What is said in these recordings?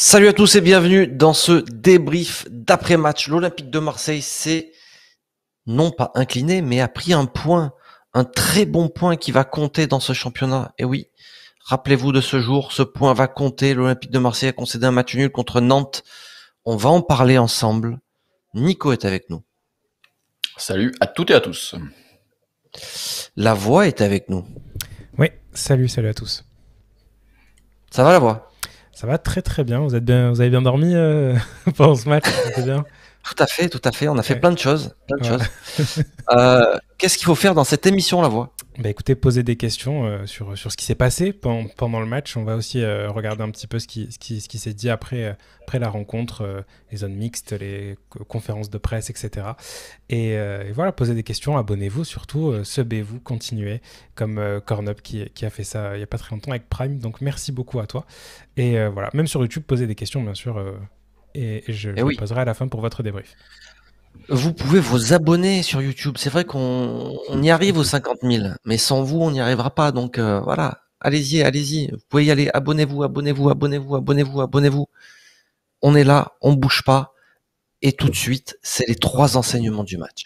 Salut à tous et bienvenue dans ce débrief d'après-match. L'Olympique de Marseille s'est non pas incliné, mais a pris un point, un très bon point qui va compter dans ce championnat. Et oui, rappelez-vous de ce jour, ce point va compter. L'Olympique de Marseille a concédé un match nul contre Nantes. On va en parler ensemble. Nico est avec nous. Salut à toutes et à tous. La voix est avec nous. Oui, salut, salut à tous. Ça va la voix ça va très très bien. Vous, êtes bien, vous avez bien dormi euh, pendant ce match Tout à fait, tout à fait. On a fait plein de choses. Plein de choses. euh, qu'est-ce qu'il faut faire dans cette émission, La Voix bah écoutez, poser des questions euh, sur, sur ce qui s'est passé pendant, le match. On va aussi euh, regarder un petit peu ce qui, ce qui, s'est dit après, euh, après la rencontre, les zones mixtes, les conférences de presse, etc. Et, voilà, posez des questions, abonnez-vous surtout, subez-vous, continuez, comme Cornup qui, a fait ça il n'y a pas très longtemps avec Prime. Donc merci beaucoup à toi. Et voilà, même sur YouTube, posez des questions, bien sûr. et, je, eh poserai à la fin pour votre débrief. Vous pouvez vous abonner sur YouTube. C'est vrai qu'on y arrive aux 50 000, mais sans vous, on n'y arrivera pas. Donc euh, voilà, allez-y, allez-y. Vous pouvez y aller. Abonnez-vous, abonnez-vous, abonnez-vous, abonnez-vous, abonnez-vous. On est là, on bouge pas. Et tout de suite, c'est les trois enseignements du match.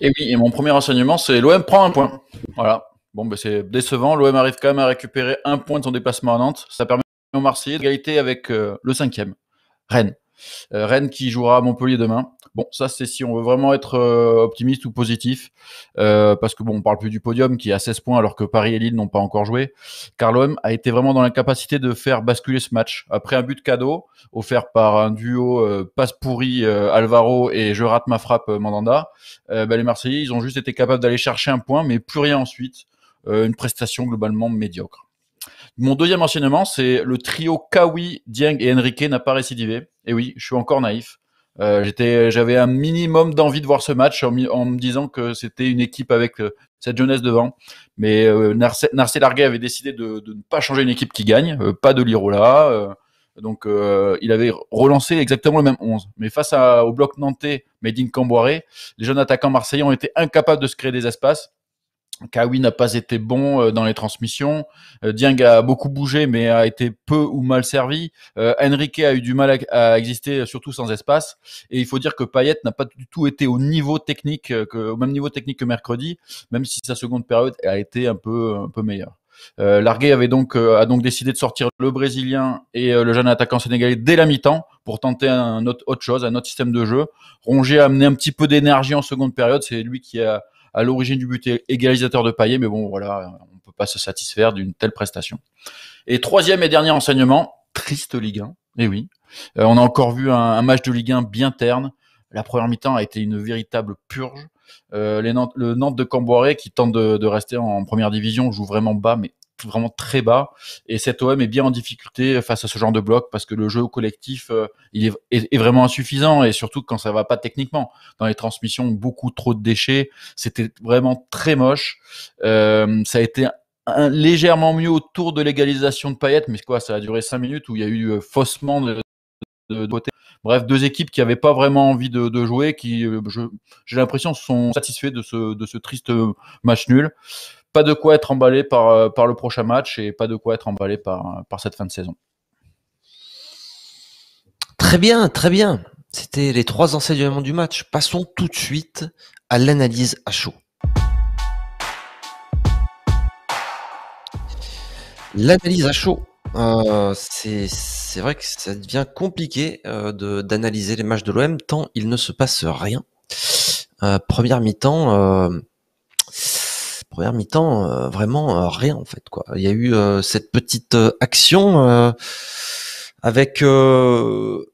Et oui, et mon premier enseignement, c'est l'OM prend un point. Voilà. Bon, bah, c'est décevant. L'OM arrive quand même à récupérer un point de son déplacement à Nantes. Ça permet aux Marseillais d'égalité avec euh, le cinquième, Rennes. Euh, Rennes qui jouera à Montpellier demain. Bon, ça c'est si on veut vraiment être euh, optimiste ou positif, parce que bon, on parle plus du podium qui est à 16 points alors que Paris et Lille n'ont pas encore joué. Car l'OM a été vraiment dans l'incapacité de faire basculer ce match. Après un but cadeau offert par un duo passe pourri Alvaro et je rate ma frappe Mandanda, bah, les Marseillais ils ont juste été capables d'aller chercher un point, mais plus rien ensuite. Euh, une prestation globalement médiocre. Mon deuxième enseignement, c'est le trio Kawi, Dieng et Enrique n'a pas récidivé. Et oui, je suis encore naïf. Euh, j'avais un minimum d'envie de voir ce match en, me disant que c'était une équipe avec euh, cette jeunesse devant. Mais Narcel Narcé, avait décidé de, ne pas changer une équipe qui gagne, pas de Lirola. donc il avait relancé exactement le même 11. Mais face au bloc nantais, in Camboiré, les jeunes attaquants marseillais ont été incapables de se créer des espaces. Kawi n'a pas été bon euh, dans les transmissions. Euh, Dieng a beaucoup bougé, mais a été peu ou mal servi. Euh, Enrique a eu du mal à, exister, surtout sans espace. Et il faut dire que Payet n'a pas du tout été au niveau technique, au même niveau technique que mercredi, même si sa seconde période a été un peu, un peu meilleure. Largué avait donc, a donc décidé de sortir le Brésilien et le jeune attaquant sénégalais dès la mi-temps pour tenter un autre, autre chose, un autre système de jeu. Rongé a amené un petit peu d'énergie en seconde période. C'est lui qui a à l'origine du but égalisateur de Payet, mais bon, voilà, on ne peut pas se satisfaire d'une telle prestation. Et troisième et dernier enseignement, triste Ligue 1. Et eh oui, euh, on a encore vu un, match de Ligue 1 bien terne. La première mi-temps a été une véritable purge. Euh, les Nantes, le Nantes de Camboiré qui tente de, rester en première division joue vraiment bas, mais vraiment très bas. Et cet OM est bien en difficulté face à ce genre de bloc parce que le jeu collectif euh, il est, vraiment insuffisant et surtout quand ça va pas techniquement. Dans les transmissions, beaucoup trop de déchets. C'était vraiment très moche. Euh, ça a été légèrement mieux autour de l'égalisation de Payet, mais quoi, ça a duré cinq minutes où il y a eu euh, faussement de, de, Bref, deux équipes qui n'avaient pas vraiment envie de, de jouer, qui, j'ai l'impression, sont satisfaits de ce, de ce triste match nul pas de quoi être emballé par, euh, par le prochain match et pas de quoi être emballé par, euh, par cette fin de saison. Très bien, très bien. C'était les trois enseignements du match. Passons tout de suite à l'analyse à chaud. L'analyse à chaud. Euh, c'est vrai que ça devient compliqué d'analyser les matchs de l'OM tant il ne se passe rien. première mi-temps, première mi-temps, euh, vraiment euh, rien en fait. Quoi. Il y a eu euh, cette petite action avec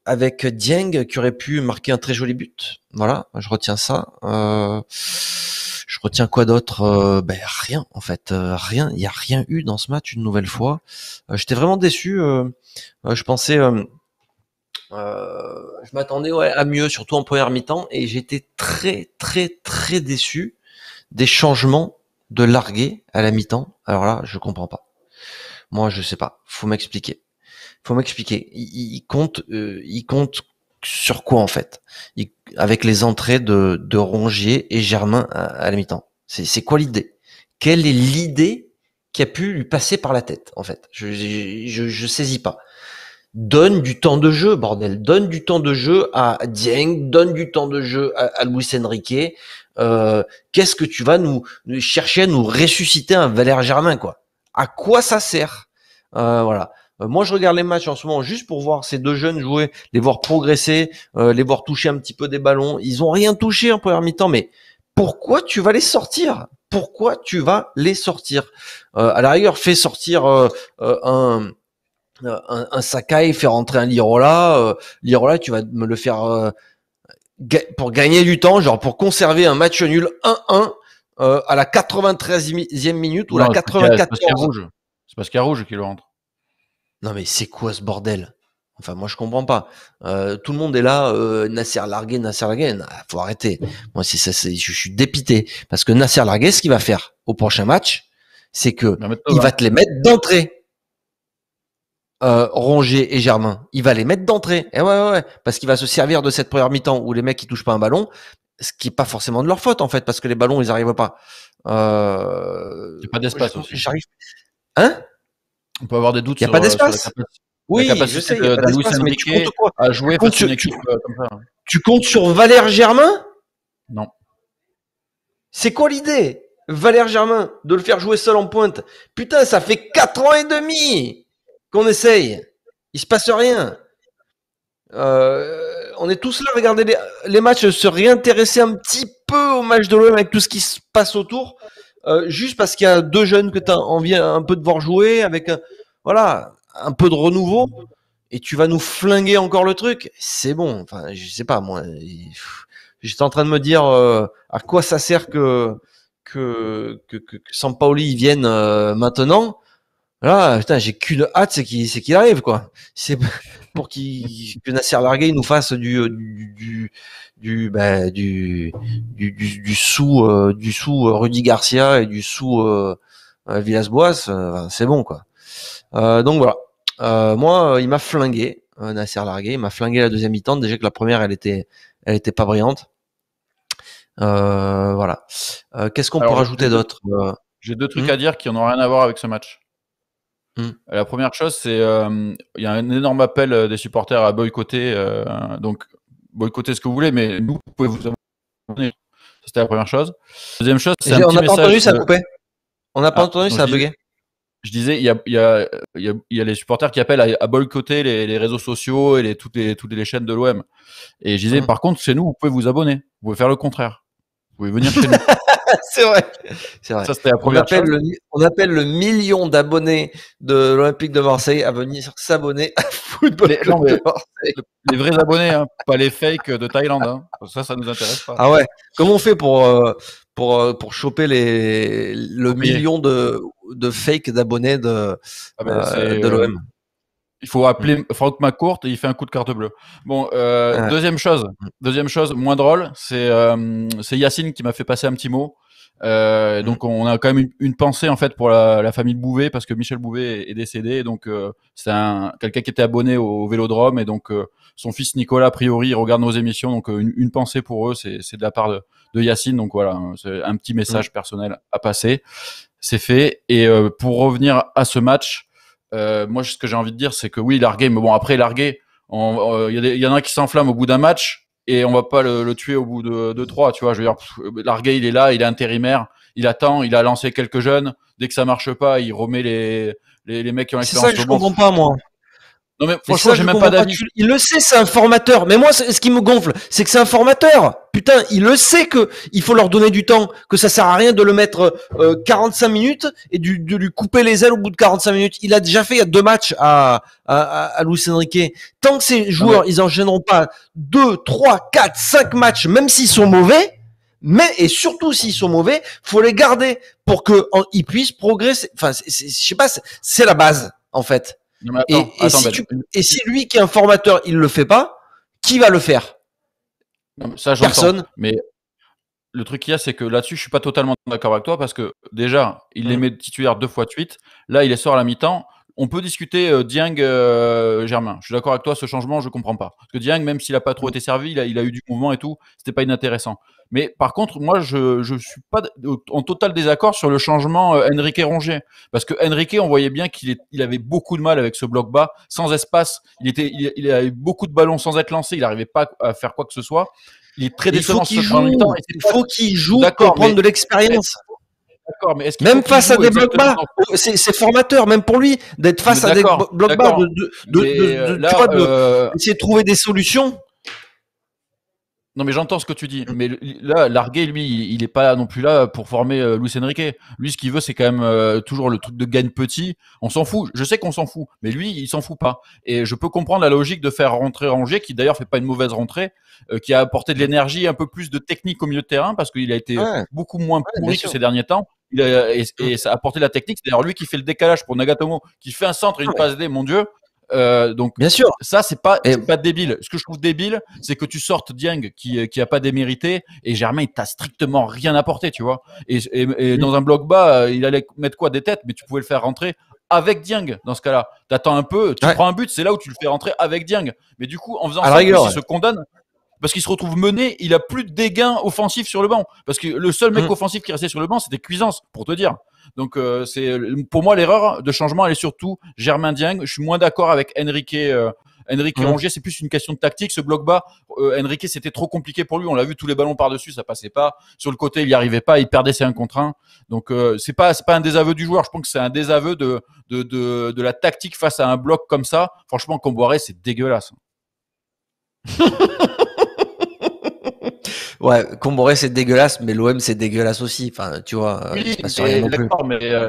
avec Dieng qui aurait pu marquer un très joli but. Voilà, je retiens ça. je retiens quoi d'autre ben, Rien en fait, rien. Il n'y a rien eu dans ce match une nouvelle fois. J'étais vraiment déçu. je pensais. je m'attendais à mieux, surtout en première mi-temps, et j'étais très très très déçu des changements de larguer à la mi-temps. Alors là, je comprends pas. Moi, je sais pas. Faut m'expliquer. Faut m'expliquer. Il, compte, euh, il compte sur quoi en fait Avec les entrées de, de Rongier et Germain à, la mi-temps. C'est quoi l'idée Quelle est l'idée qui a pu lui passer par la tête en fait je, je, je, je saisis pas. Donne du temps de jeu, bordel. Donne du temps de jeu à Dieng, donne du temps de jeu à, Luis Enrique. Euh, qu'est-ce que tu vas nous, chercher à nous ressusciter un Valère Germain, quoi À quoi ça sert euh, Voilà. Euh, moi, je regarde les matchs en ce moment juste pour voir ces deux jeunes jouer, les voir progresser, les voir toucher un petit peu des ballons. Ils ont rien touché en première mi-temps, mais pourquoi tu vas les sortir Pourquoi tu vas les sortir euh, À la rigueur, fais sortir un, euh, un, Sakai, faire entrer un Lirola. Euh, Lirola, tu vas me le faire euh, pour gagner du temps, genre pour conserver un match nul 1-1 à la 93e minute ou la 94e. C'est parce qu'il rouge qui le rentre. Non mais c'est quoi ce bordel Enfin, moi, je comprends pas. tout le monde est là, Nasser Largué, Nasser Largué. faut arrêter. Moi, c'est ça, je suis dépité parce que Nasser Largué, ce qu'il va faire au prochain match, c'est que il va te les mettre d'entrée euh, et Germain, il va les mettre d'entrée. Et eh ouais, ouais, ouais, parce qu'il va se servir de cette première mi-temps où les mecs ils touchent pas un ballon, ce qui est pas forcément de leur faute en fait, parce que les ballons ils arrivent pas. Euh... pas d'espace aussi. J'arrive. Hein On peut avoir des doutes. Il y a pas euh, d'espace. Oui, parce que de, tu comptes à jouer sur, euh, tu comptes sur Valère Germain Non. C'est quoi l'idée Valère Germain, de le faire jouer seul en pointe. Putain, ça fait quatre ans et demi qu'on essaye. Il se passe rien. Euh, on est tous là à regarder les, matchs, se réintéresser un petit peu au match de l'OM avec tout ce qui se passe autour, euh, juste parce qu'il y a deux jeunes que tu as envie un peu de voir jouer, avec un, voilà, un peu de renouveau, et tu vas nous flinguer encore le truc. C'est bon, enfin, je sais pas, moi, j'étais en train de me dire euh, à quoi ça sert que, que, que, que vienne maintenant. Là, putain, j'ai qu'une hâte, c'est qu'il arrive, quoi. C'est pour qu'il que Nasser Largué nous fasse du euh, du du ben, du, du, du, du, sous euh, du sous euh, Rudy Garcia et du sous Villas-Boas, c'est bon, quoi. donc voilà. moi, il m'a flingué, Nasser Largué, il m'a flingué la deuxième mi-temps. Déjà que la première, elle était elle était pas brillante. voilà. Qu'est-ce qu'on peut rajouter d'autre J'ai deux trucs hmm à dire qui n'ont rien à voir avec ce match. Mm. La première chose, c'est euh, il y a un énorme appel euh, des supporters à boycotter. Euh, donc, boycotter ce que vous voulez, mais nous, vous pouvez vous abonner. C'était la première chose. Deuxième chose, c'est un On n'a pas entendu, ça coupé. On n'a pas entendu, ça a ah, bugué. Je disais, il y a, y, a, y a, les supporters qui appellent à, boycotter les, réseaux sociaux et les, toutes, les, toutes les chaînes de l'OM. Et je disais, mm. par contre, chez nous, vous pouvez vous abonner. Vous pouvez faire le contraire. Vous pouvez venir chez nous. c'est vrai. la première on, appelle Le, million d'abonnés de l'Olympique de Marseille à venir s'abonner à Football les, de Marseille. Les vrais abonnés, hein, pas les fakes de Thaïlande. Hein. Ça, ça nous intéresse pas. Ah ouais. Comment on fait pour, euh, euh, pour, choper les, le million de, fakes d'abonnés de, ah ben, euh, de l'OM il faut appeler Franck McCourt et il fait un coup de carte bleue. Bon, euh, deuxième chose, mm. deuxième chose, moins drôle, c'est euh, c'est Yacine qui m'a fait passer un petit mot. Euh, donc mm. on a quand même une, pensée en fait pour la, la, famille Bouvet parce que Michel Bouvet est, décédé, donc euh, c'est un quelqu'un qui était abonné au, Vélodrome et donc son fils Nicolas a priori regarde nos émissions, donc une, pensée pour eux, c'est de la part de, de Yacine. Donc voilà, hein, c'est un petit message mm. personnel à passer. C'est fait. Et pour revenir à ce match euh, moi, ce que j'ai envie de dire, c'est que oui, larguer, mais bon, après, larguer, il euh, y, y, en a qui s'enflamme au bout d'un match et on va pas le, tuer au bout de, de, trois, tu vois. Je veux dire, larguer, il est là, il est intérimaire, il attend, il a lancé quelques jeunes. Dès que ça marche pas, il remet les, les, les mecs qui ont l'expérience. C'est ça que je comprends pas, moi. Non, mais franchement, j'ai même pas d'avis. Il le sait, c'est un formateur. Mais moi, ce qui me gonfle, c'est que c'est un formateur. Putain, il le sait que il faut leur donner du temps, que ça sert à rien de le mettre 45 euh, minutes et de lui couper les ailes au bout de 45 minutes. Il a déjà fait il y a deux matchs à, à, à, Tant que ces joueurs, ils en ils pas deux, trois, quatre, cinq matchs, même s'ils sont mauvais, mais et surtout s'ils sont mauvais, faut les garder pour que ils puissent progresser. Enfin, je sais pas, c'est la base en fait. Ben. et, si lui qui est un formateur, il le fait pas, qui va le faire Personne. Mais le truc qu'il y a, c'est que là-dessus, je suis pas totalement d'accord avec toi parce que déjà, il les mmh. met titulaire deux fois de suite. Là, il est sort à la mi-temps on peut discuter euh, Dieng euh, Germain. Je suis d'accord avec toi, ce changement, je ne comprends pas. Parce que Dieng, même s'il n'a pas trop mm. été servi, il a, eu du mouvement et tout, ce c'était pas inintéressant. Mais par contre, moi, je ne suis pas en total désaccord sur le changement henrique euh, Enrique parce que Enrique, on voyait bien qu'il avait beaucoup de mal avec ce bloc bas, sans espace. Il était, il, beaucoup de ballons sans être lancé. Il n'arrivait pas à faire quoi que ce soit. Il est très décevant. Il faut qu'il joue, il qu'il joue pour prendre de l'expérience même face à des blocs oh, c'est, formateur, même pour lui, d'être face à des blocs bas, de, de, trouver des solutions. Non, mais j'entends ce que tu dis. Mm. Mais là, Largué, lui, il est pas non plus là pour former euh, Luis Enrique. Lui, ce qu'il veut, c'est quand même euh, toujours le truc de gagne petit. On s'en fout. Je sais qu'on s'en fout. Mais lui, il s'en fout pas. Et je peux comprendre la logique de faire rentrer Rangier qui d'ailleurs fait pas une mauvaise rentrée, euh, qui a apporté de l'énergie, un peu plus de technique au milieu de terrain, parce qu'il a été beaucoup moins pourri que ces derniers temps et, ça a apporté la technique. C'est d'ailleurs lui qui fait le décalage pour Nagatomo, qui fait un centre et une ah passe D, mon Dieu. Euh, donc bien sûr, ça c'est pas pas débile. Ce que je trouve débile, c'est que tu sortes Dieng qui euh, qui a pas démérité et Germain il t'a strictement rien apporté, tu vois. Et, mm. dans un bloc bas, euh, il allait mettre quoi des têtes, mais tu pouvais le faire rentrer avec Dieng dans ce cas-là. T'attends un peu, tu prends un but, c'est là où tu le fais rentrer avec Dieng. Mais du coup, en faisant ça, se condamne parce qu'il se retrouve mené, il a plus de dégâts offensifs sur le banc. Parce que le seul mec mm. offensif qui restait sur le banc, c'était Cuisance, pour te dire. Donc euh, c'est pour moi l'erreur de changement, elle est surtout Germain Dieng. Je suis moins d'accord avec Enrique. Euh, Enrique mm. Rongier, c'est plus une question de tactique. Ce bloc bas, euh, Enrique, c'était trop compliqué pour lui. On l'a vu, tous les ballons par-dessus, ça passait pas. Sur le côté, il n'y arrivait pas. Il perdait ses 1 contre 1. Donc, ce c'est pas, pas un désaveu du joueur. Je pense que c'est un désaveu de, de, de, la tactique face à un bloc comme ça. Franchement, Comboiré, c'est dégueulasse. ouais, Comboré c'est dégueulasse, mais l'OM c'est dégueulasse aussi. Enfin, tu vois, euh, rien non plus. Euh,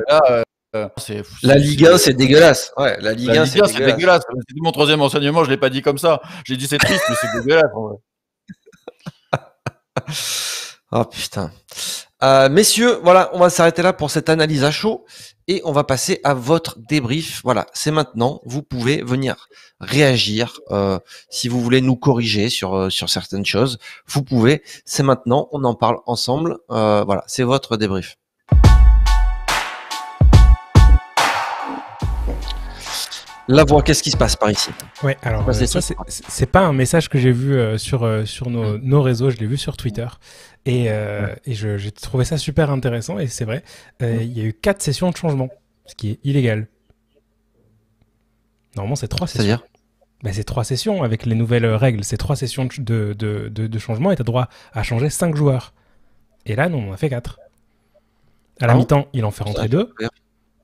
euh, la Ligue 1, c'est dégueulasse. Ouais, la Ligue 1, c'est dégueulasse. C'est mon troisième enseignement, je l'ai pas dit comme ça. J'ai dit c'est triste, mais c'est dégueulasse. En vrai. oh putain. Euh, messieurs, voilà, on va s'arrêter là pour cette analyse à chaud et on va passer à votre débrief. Voilà, c'est maintenant. Vous pouvez venir réagir euh, si vous voulez nous corriger sur euh, sur certaines choses. Vous pouvez. C'est maintenant. On en parle ensemble. voilà, c'est votre débrief. La voix, qu'est-ce qui se passe par ici Ouais, alors ça, c'est pas un message que j'ai vu sur sur nos, nos réseaux. Je l'ai vu sur Twitter. Et, euh, j'ai trouvé ça super intéressant, et c'est vrai, euh, il y a eu quatre sessions de changement, ce qui est illégal. Normalement, c'est trois sessions. C'est-à-dire ben, C'est trois sessions avec les nouvelles règles. C'est trois sessions de, de, de, changement, et tu as droit à changer cinq joueurs. Et là, non, on en a fait quatre. À la ah mi-temps, il en fait rentrer deux.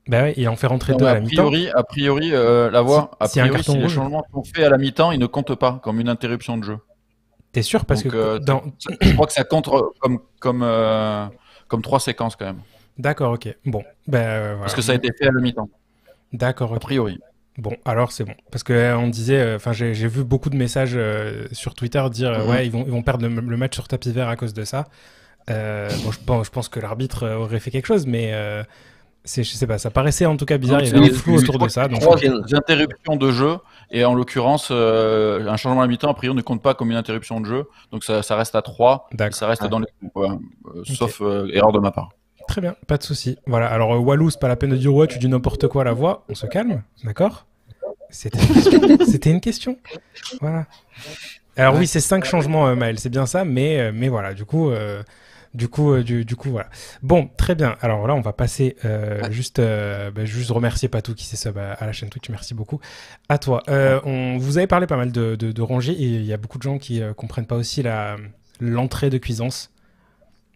ben ouais, il en fait rentrer 2 à la mi-temps. A priori, euh, la voix, a priori, les changements sont faits à la mi-temps, ils ne comptent pas comme une interruption de jeu. T'es sûr Parce que euh, dans... je crois que ça compte euh, comme, comme, euh, comme trois séquences quand même. D'accord, ok. Bon. Ben, Parce que ça a été fait à la mi-temps. D'accord, ok. A priori. Bon, alors c'est bon. Parce que on disait, enfin j'ai vu beaucoup de messages sur Twitter dire mhm. ouais, ils vont, ils vont perdre le, match sur tapis vert à cause de ça. bon, je pense que l'arbitre aurait fait quelque chose, mais je sais pas, ça paraissait en tout cas bizarre. Il y avait un flou autour de ça. Donc... interruption de jeu, et en l'occurrence, euh, un changement à mi-temps, a priori, ne compte pas comme une interruption de jeu. Donc ça, reste à 3. Ça reste dans les. Euh, sauf euh, erreur de ma part. Très bien, pas de souci. Voilà, alors Walou, c'est pas la peine de dire ouais, tu dis n'importe quoi à la voix. On se calme, d'accord C'était une, question. Voilà. Alors oui, c'est 5 changements, Maël, c'est bien ça, mais, mais voilà, du coup. Du coup, euh, du, du, coup, voilà. Bon, très bien. Alors là, on va passer euh, juste, euh, bah, juste remercier Patou qui s'est sub à, la chaîne Twitch. Merci beaucoup à toi. on vous avez parlé pas mal de, de, de et il y a beaucoup de gens qui comprennent pas aussi la l'entrée de cuisance.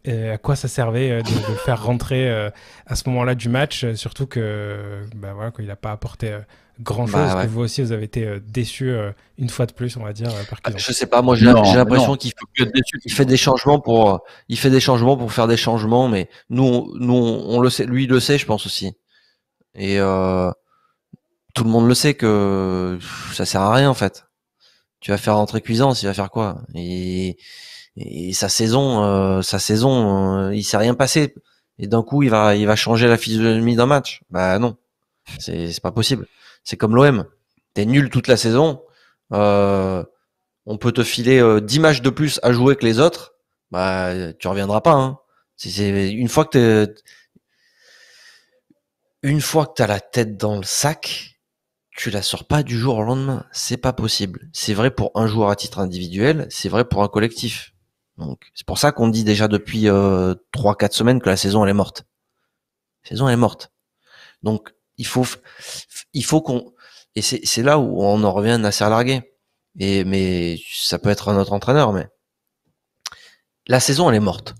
Et euh, à quoi ça servait euh, de, faire rentrer euh, à ce moment-là du match, surtout que bah voilà, qu'il n'a pas apporté grand-chose, bah, que vous aussi vous avez été déçu une fois de plus, on va dire. Par ah, je sais pas, moi j'ai l'impression qu'il fait, des changements pour, il fait des changements pour faire des changements, mais nous, on, nous, on le sait, lui le sait, je pense aussi. Et tout le monde le sait que ça sert à rien en fait. Tu vas faire rentrer Cuisance il va faire quoi Et et sa saison, euh, sa saison, euh, il s'est rien passé. Et d'un coup, il va, il va changer la physionomie d'un match. Bah non, c'est pas possible. C'est comme l'OM. T'es nul toute la saison. Euh, on peut te filer 10 matchs de plus à jouer que les autres. Bah tu reviendras pas. Hein. C'est une fois que t'es, une fois que t'as la tête dans le sac, tu la sors pas du jour au lendemain. C'est pas possible. C'est vrai pour un joueur à titre individuel. C'est vrai pour un collectif c'est pour ça qu'on dit déjà depuis euh, trois 4 quatre semaines que la saison elle est morte. La saison elle est morte. Donc il faut il faut qu'on et c'est là où on en revient à largué. Et mais ça peut être un autre entraîneur, mais la saison elle est morte.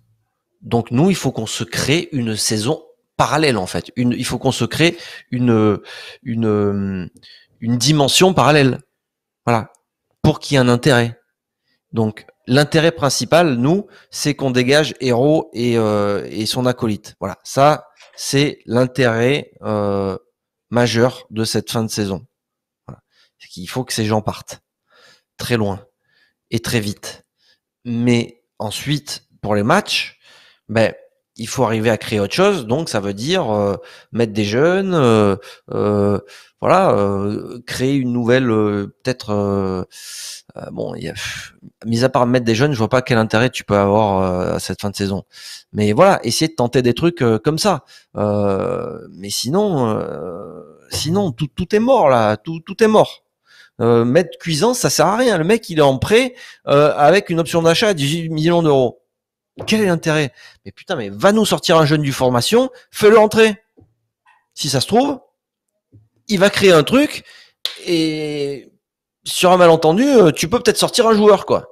Donc nous il faut qu'on se crée une saison parallèle en fait. Une, il faut qu'on se crée une une une dimension parallèle. Voilà pour qu'il y ait un intérêt. Donc L'intérêt principal, nous, c'est qu'on dégage héros euh, et, son acolyte. Voilà, ça, c'est l'intérêt euh, majeur de cette fin de saison. Il faut que ces gens partent très loin et très vite. Mais ensuite, pour les matchs, ben, il faut arriver à créer autre chose. Donc, ça veut dire euh, mettre des jeunes, voilà, euh, créer une nouvelle, euh, peut-être, euh, bon, mis à part mettre des jeunes, je vois pas quel intérêt tu peux avoir à cette fin de saison. Mais voilà, essayer de tenter des trucs comme ça. mais sinon, sinon tout, tout est mort là, tout, tout est mort. mettre cuisance, ça sert à rien. Le mec, il est en prêt avec une option d'achat à 18 millions d'euros. Quel est l'intérêt Mais putain, mais va nous sortir un jeune du formation, fais-le entrer. Si ça se trouve, il va créer un truc et sur un malentendu, euh, tu peux peut-être sortir un joueur, quoi.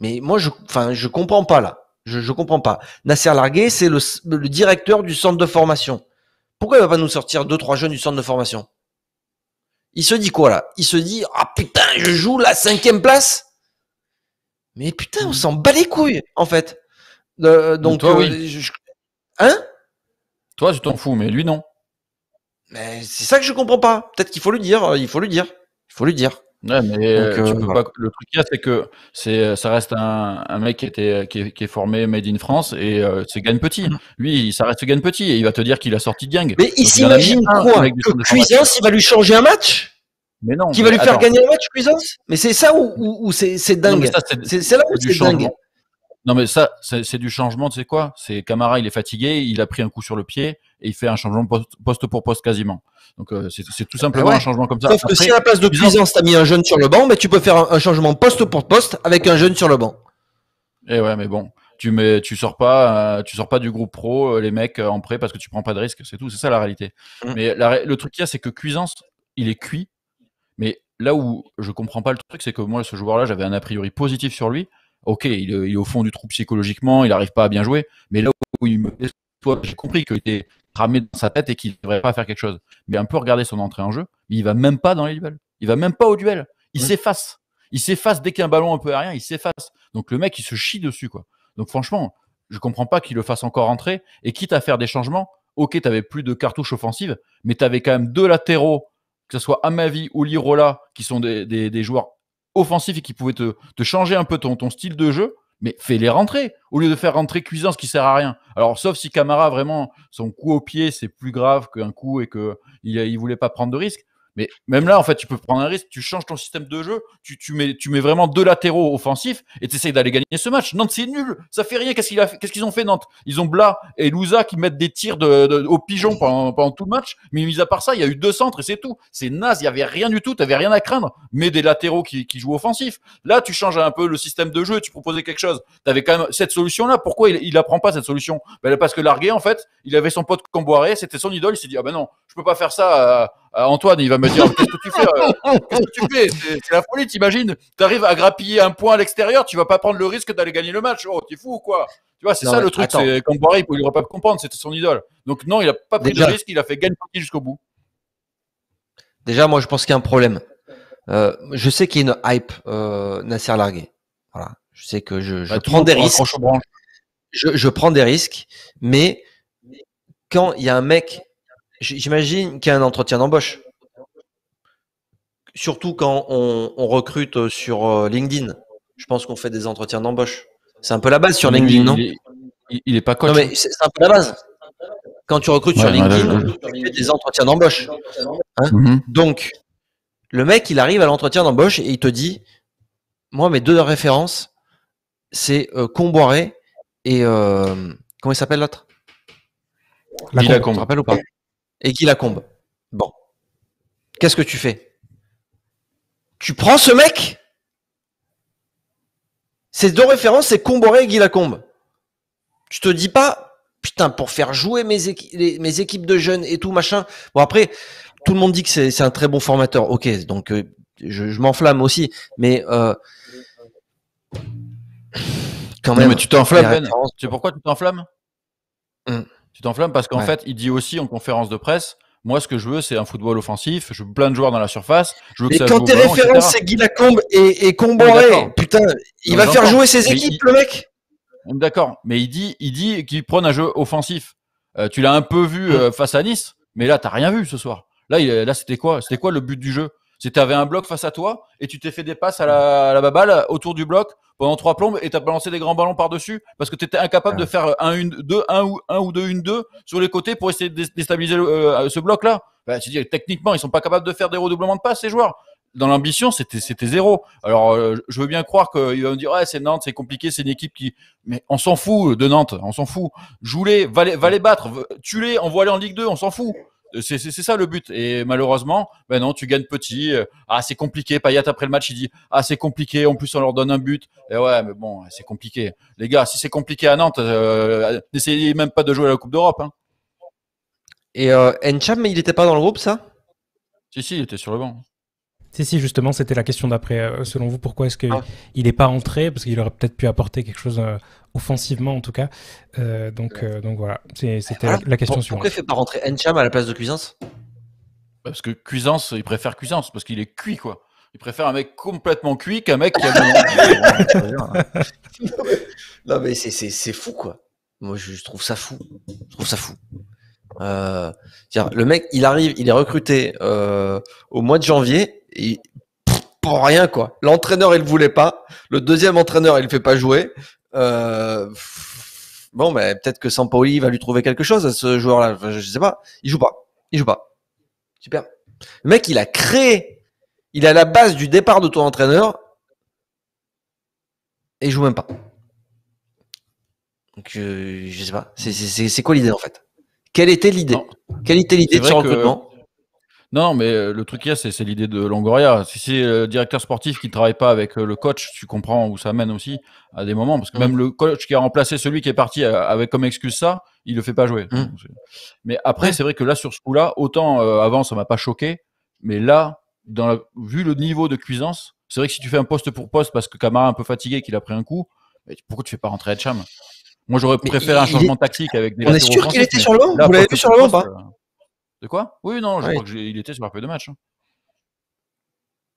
Mais moi, je, enfin, je comprends pas là. Je, je comprends pas. Nasser Largué, c'est le, directeur du centre de formation. Pourquoi il va pas nous sortir deux, trois jeunes du centre de formation Il se dit quoi là Il se dit ah putain, je joue la cinquième place. Mais putain, on mm. s'en bat les couilles en fait. Euh, donc toi, euh, hein Toi, je t'en fous, mais lui non. Mais c'est ça que je comprends pas. Peut-être qu'il faut lui euh, dire, il faut lui dire, il faut lui dire. Ouais, mais euh, le truc c'est que c'est euh, ça reste un, mec qui était qui est, formé made in France et c'est Gagne Petit. Mhm. Lui, ça reste Gagne Petit et il va te dire qu'il a sorti Gang. Mais il s'imagine quoi Que Cuisance, il va lui changer un match mais non. Qui va lui faire gagner un match, Cuisance Mais c'est ça ou c'est dingue. C'est là où c'est dingue. Non, mais ça, c'est du changement, tu sais quoi C'est Camara, il est fatigué, il a pris un coup sur le pied et il fait un changement poste, pour poste quasiment. Donc, euh, c'est tout eh simplement un changement comme ça. Sauf que si à la place de Cuisance, tu as mis un jeune sur le banc, mais tu peux faire un, changement poste pour poste avec un jeune sur le banc. Et eh ouais, mais bon, tu mets, tu sors pas, euh, tu sors pas du groupe pro, euh, les mecs en prêt parce que tu prends pas de risque, c'est tout, c'est ça la réalité. Mm. Mais le truc qu'il y a, c'est que Cuisance, il est cuit, mais là où je comprends pas le truc, c'est que moi, ce joueur-là, j'avais un a priori positif sur lui ok, il, est au fond du trou psychologiquement, il n'arrive pas à bien jouer, mais là où il me j'ai compris qu'il était cramé dans sa tête et qu'il ne devrait pas faire quelque chose. Mais un peu regarder son entrée en jeu, il va même pas dans les duels, il va même pas au duel, il s'efface, il s'efface dès qu'un ballon un peu aérien, il s'efface. Donc le mec, il se chie dessus quoi. Donc franchement, je ne comprends pas qu'il le fasse encore entrer et quitte à faire des changements. Ok, tu n'avais plus de cartouches offensives, mais tu avais quand même deux latéraux, que ce soit Amavi ou Lirola, qui sont des joueurs Offensif et qui pouvait te, changer un peu ton, style de jeu, mais fais-les rentrer au lieu de faire rentrer Cuisance qui sert à rien. Alors sauf si Camara vraiment son coup au pied c'est plus grave qu'un coup et que il, voulait pas prendre de risque. Mais même là, en fait, tu peux prendre un risque, tu changes ton système de jeu, tu, mets, vraiment deux latéraux offensifs et tu essayes d'aller gagner ce match. Nantes, c'est nul, ça fait rien. Qu'est-ce qu'ils ont fait, Nantes Ils ont Bla et Louza qui mettent des tirs de, au pigeon pendant, tout le match, mais mis à part ça, il y a eu deux centres et c'est tout. C'est naze, il n'y avait rien du tout, tu n'avais rien à craindre, mais des latéraux qui, jouent offensifs. Là, tu changes un peu le système de jeu, tu proposais quelque chose. Tu avais quand même cette solution-là. Pourquoi il n'apprend pas cette solution ben, Parce que Largué, en fait, il avait son pote Camboiré, c'était son idole, il s'est dit Ah ben non, je peux pas faire ça. Ah, Antoine, il va me dire Qu'est-ce que tu fais euh, C'est la folie, t'imagines T'arrives à grappiller un point à l'extérieur, tu vas pas prendre le risque d'aller gagner le match. Oh, t'es fou ou quoi Tu vois, c'est ça le truc. C'est Camboire, il ne pourra pas comprendre, c'était son idole. Donc, non, il n'a pas pris le risque, il a fait gagner jusqu'au bout. Déjà, moi, je pense qu'il y a un problème. Euh, je sais qu'il y a une hype euh, Nasser Largué. Voilà. Je sais que je, bah, prends des risques. je, prends des risques, mais quand il y a un mec J'imagine qu'il y a un entretien d'embauche. Surtout quand on, recrute sur euh, LinkedIn. Je pense qu'on fait des entretiens d'embauche. C'est un peu la base sur LinkedIn, non Il n'est pas coach. Non, mais hein. c'est un peu la base. Quand tu recrutes sur LinkedIn, tu fais des entretiens d'embauche. Hein. Mhm. Donc, le mec, il arrive à l'entretien d'embauche et il te dit Moi, mes deux références, c'est euh, Comboiré et. Euh, comment il s'appelle l'autre Lacombe, tu te rappelles ou pas et Guy Lacombe. Bon. Qu'est-ce que tu fais Tu prends ce mec Ces deux références, c'est Comboré et Guy Lacombe. Tu te dis pas, putain, pour faire jouer mes, équipes de jeunes et tout, machin. Bon, après, tout le monde dit que c'est un très bon formateur. Ok, donc euh, je, m'enflamme aussi, mais euh, quand même. mais tu t'enflammes, ben. Tu sais pourquoi tu t'enflammes hmm. Tu t'enflammes parce qu'en fait, il dit aussi en conférence de presse, moi, ce que je veux, c'est un football offensif. Je veux plein de joueurs dans la surface. Je veux mais quand tes références, c'est Guy Lacombe et, et Comboré, putain, il va faire jouer ses équipes, le mec. D'accord, mais il dit, il dit qu'il prône un jeu offensif. Euh, tu l'as un peu vu euh, face à Nice, mais là, t'as rien vu ce soir. Là, là, c'était quoi C'était quoi le but du jeu C'était avais un bloc face à toi et tu t'es fait des passes à la, à la baballe autour du bloc pendant trois plombes et t'as balancé des grands ballons par-dessus parce que t'étais incapable de faire un, une, deux, un ou, un ou deux, une, deux sur les côtés pour essayer de déstabiliser euh, ce bloc-là. Bah, tu dire techniquement, ils sont pas capables de faire des redoublements de passes, ces joueurs dans l'ambition, c'était c'était zéro. Alors, euh, je veux bien croire qu'ils vont me dire, ouais, c'est Nantes, c'est compliqué, c'est une équipe qui. Mais on s'en fout de Nantes, on s'en fout. Joue-les, va les, battre, tu les envoie-les en Ligue 2, on s'en fout. Euh, c'est ça le but. Et malheureusement, ben non, tu gagnes petit. Euh, ah, c'est compliqué. Payet après le match, il dit ah c'est compliqué. En plus, on leur donne un but. Et ouais, mais bon, c'est compliqué. Les gars, si c'est compliqué à Nantes, euh, n'essayez même pas de jouer à la Coupe d'Europe. Hein. Et euh, mais il n'était pas dans le groupe, ça Si si, il était sur le banc. Si, justement, c'était la question d'après. Euh, selon vous, pourquoi est-ce qu'il ah. n'est pas entré Parce qu'il aurait peut-être pu apporter quelque chose euh, offensivement, en tout cas. Euh, donc, donc voilà, c'était ah, la, question suivante. Pourquoi il ne fait pas rentrer Encham à la place de Cuisance bah, Parce que Cuisance, il préfère Cuisance, parce qu'il est cuit, quoi. Il préfère un mec complètement cuit qu'un mec qui a. non, mais c'est fou, quoi. Moi, je trouve ça fou. Je trouve ça fou. le mec, il arrive, il est recruté au mois de janvier. Et pour rien, quoi. L'entraîneur, il ne voulait pas. Le deuxième entraîneur, il ne fait pas jouer. Euh, bon, mais peut-être que Sampaoli va lui trouver quelque chose à ce joueur-là. Je je sais pas. Il joue pas. Il joue pas. Super. Le mec, il a créé. Il a la base du départ de ton entraîneur. Et il joue même pas. Donc, euh, je sais pas. C'est quoi l'idée en fait Quelle était l'idée Quelle était l'idée de ce recrutement non, mais euh, le truc qu'il y c'est l'idée de Longoria. Si c'est euh, le directeur sportif qui ne travaille pas avec euh, le coach, tu comprends où ça mène aussi à des moments. Parce que même mm. le coach qui a remplacé celui qui est parti avec comme excuse ça, il ne le fait pas jouer. Mm. Mais après, c'est vrai que là, sur ce coup-là, autant avant, ça m'a pas choqué. Mais là, dans vu le niveau de cuisance, c'est vrai que si tu fais un poste pour poste parce que Camara est un peu fatigué, qu'il a pris un coup, pourquoi tu ne fais pas rentrer Hacham Moi, j'aurais préféré un changement tactique avec des. On est sûr qu'il était sur le Vous l'avez sur le de quoi Oui, non, je crois qu'il était sur un peu de match. Hein.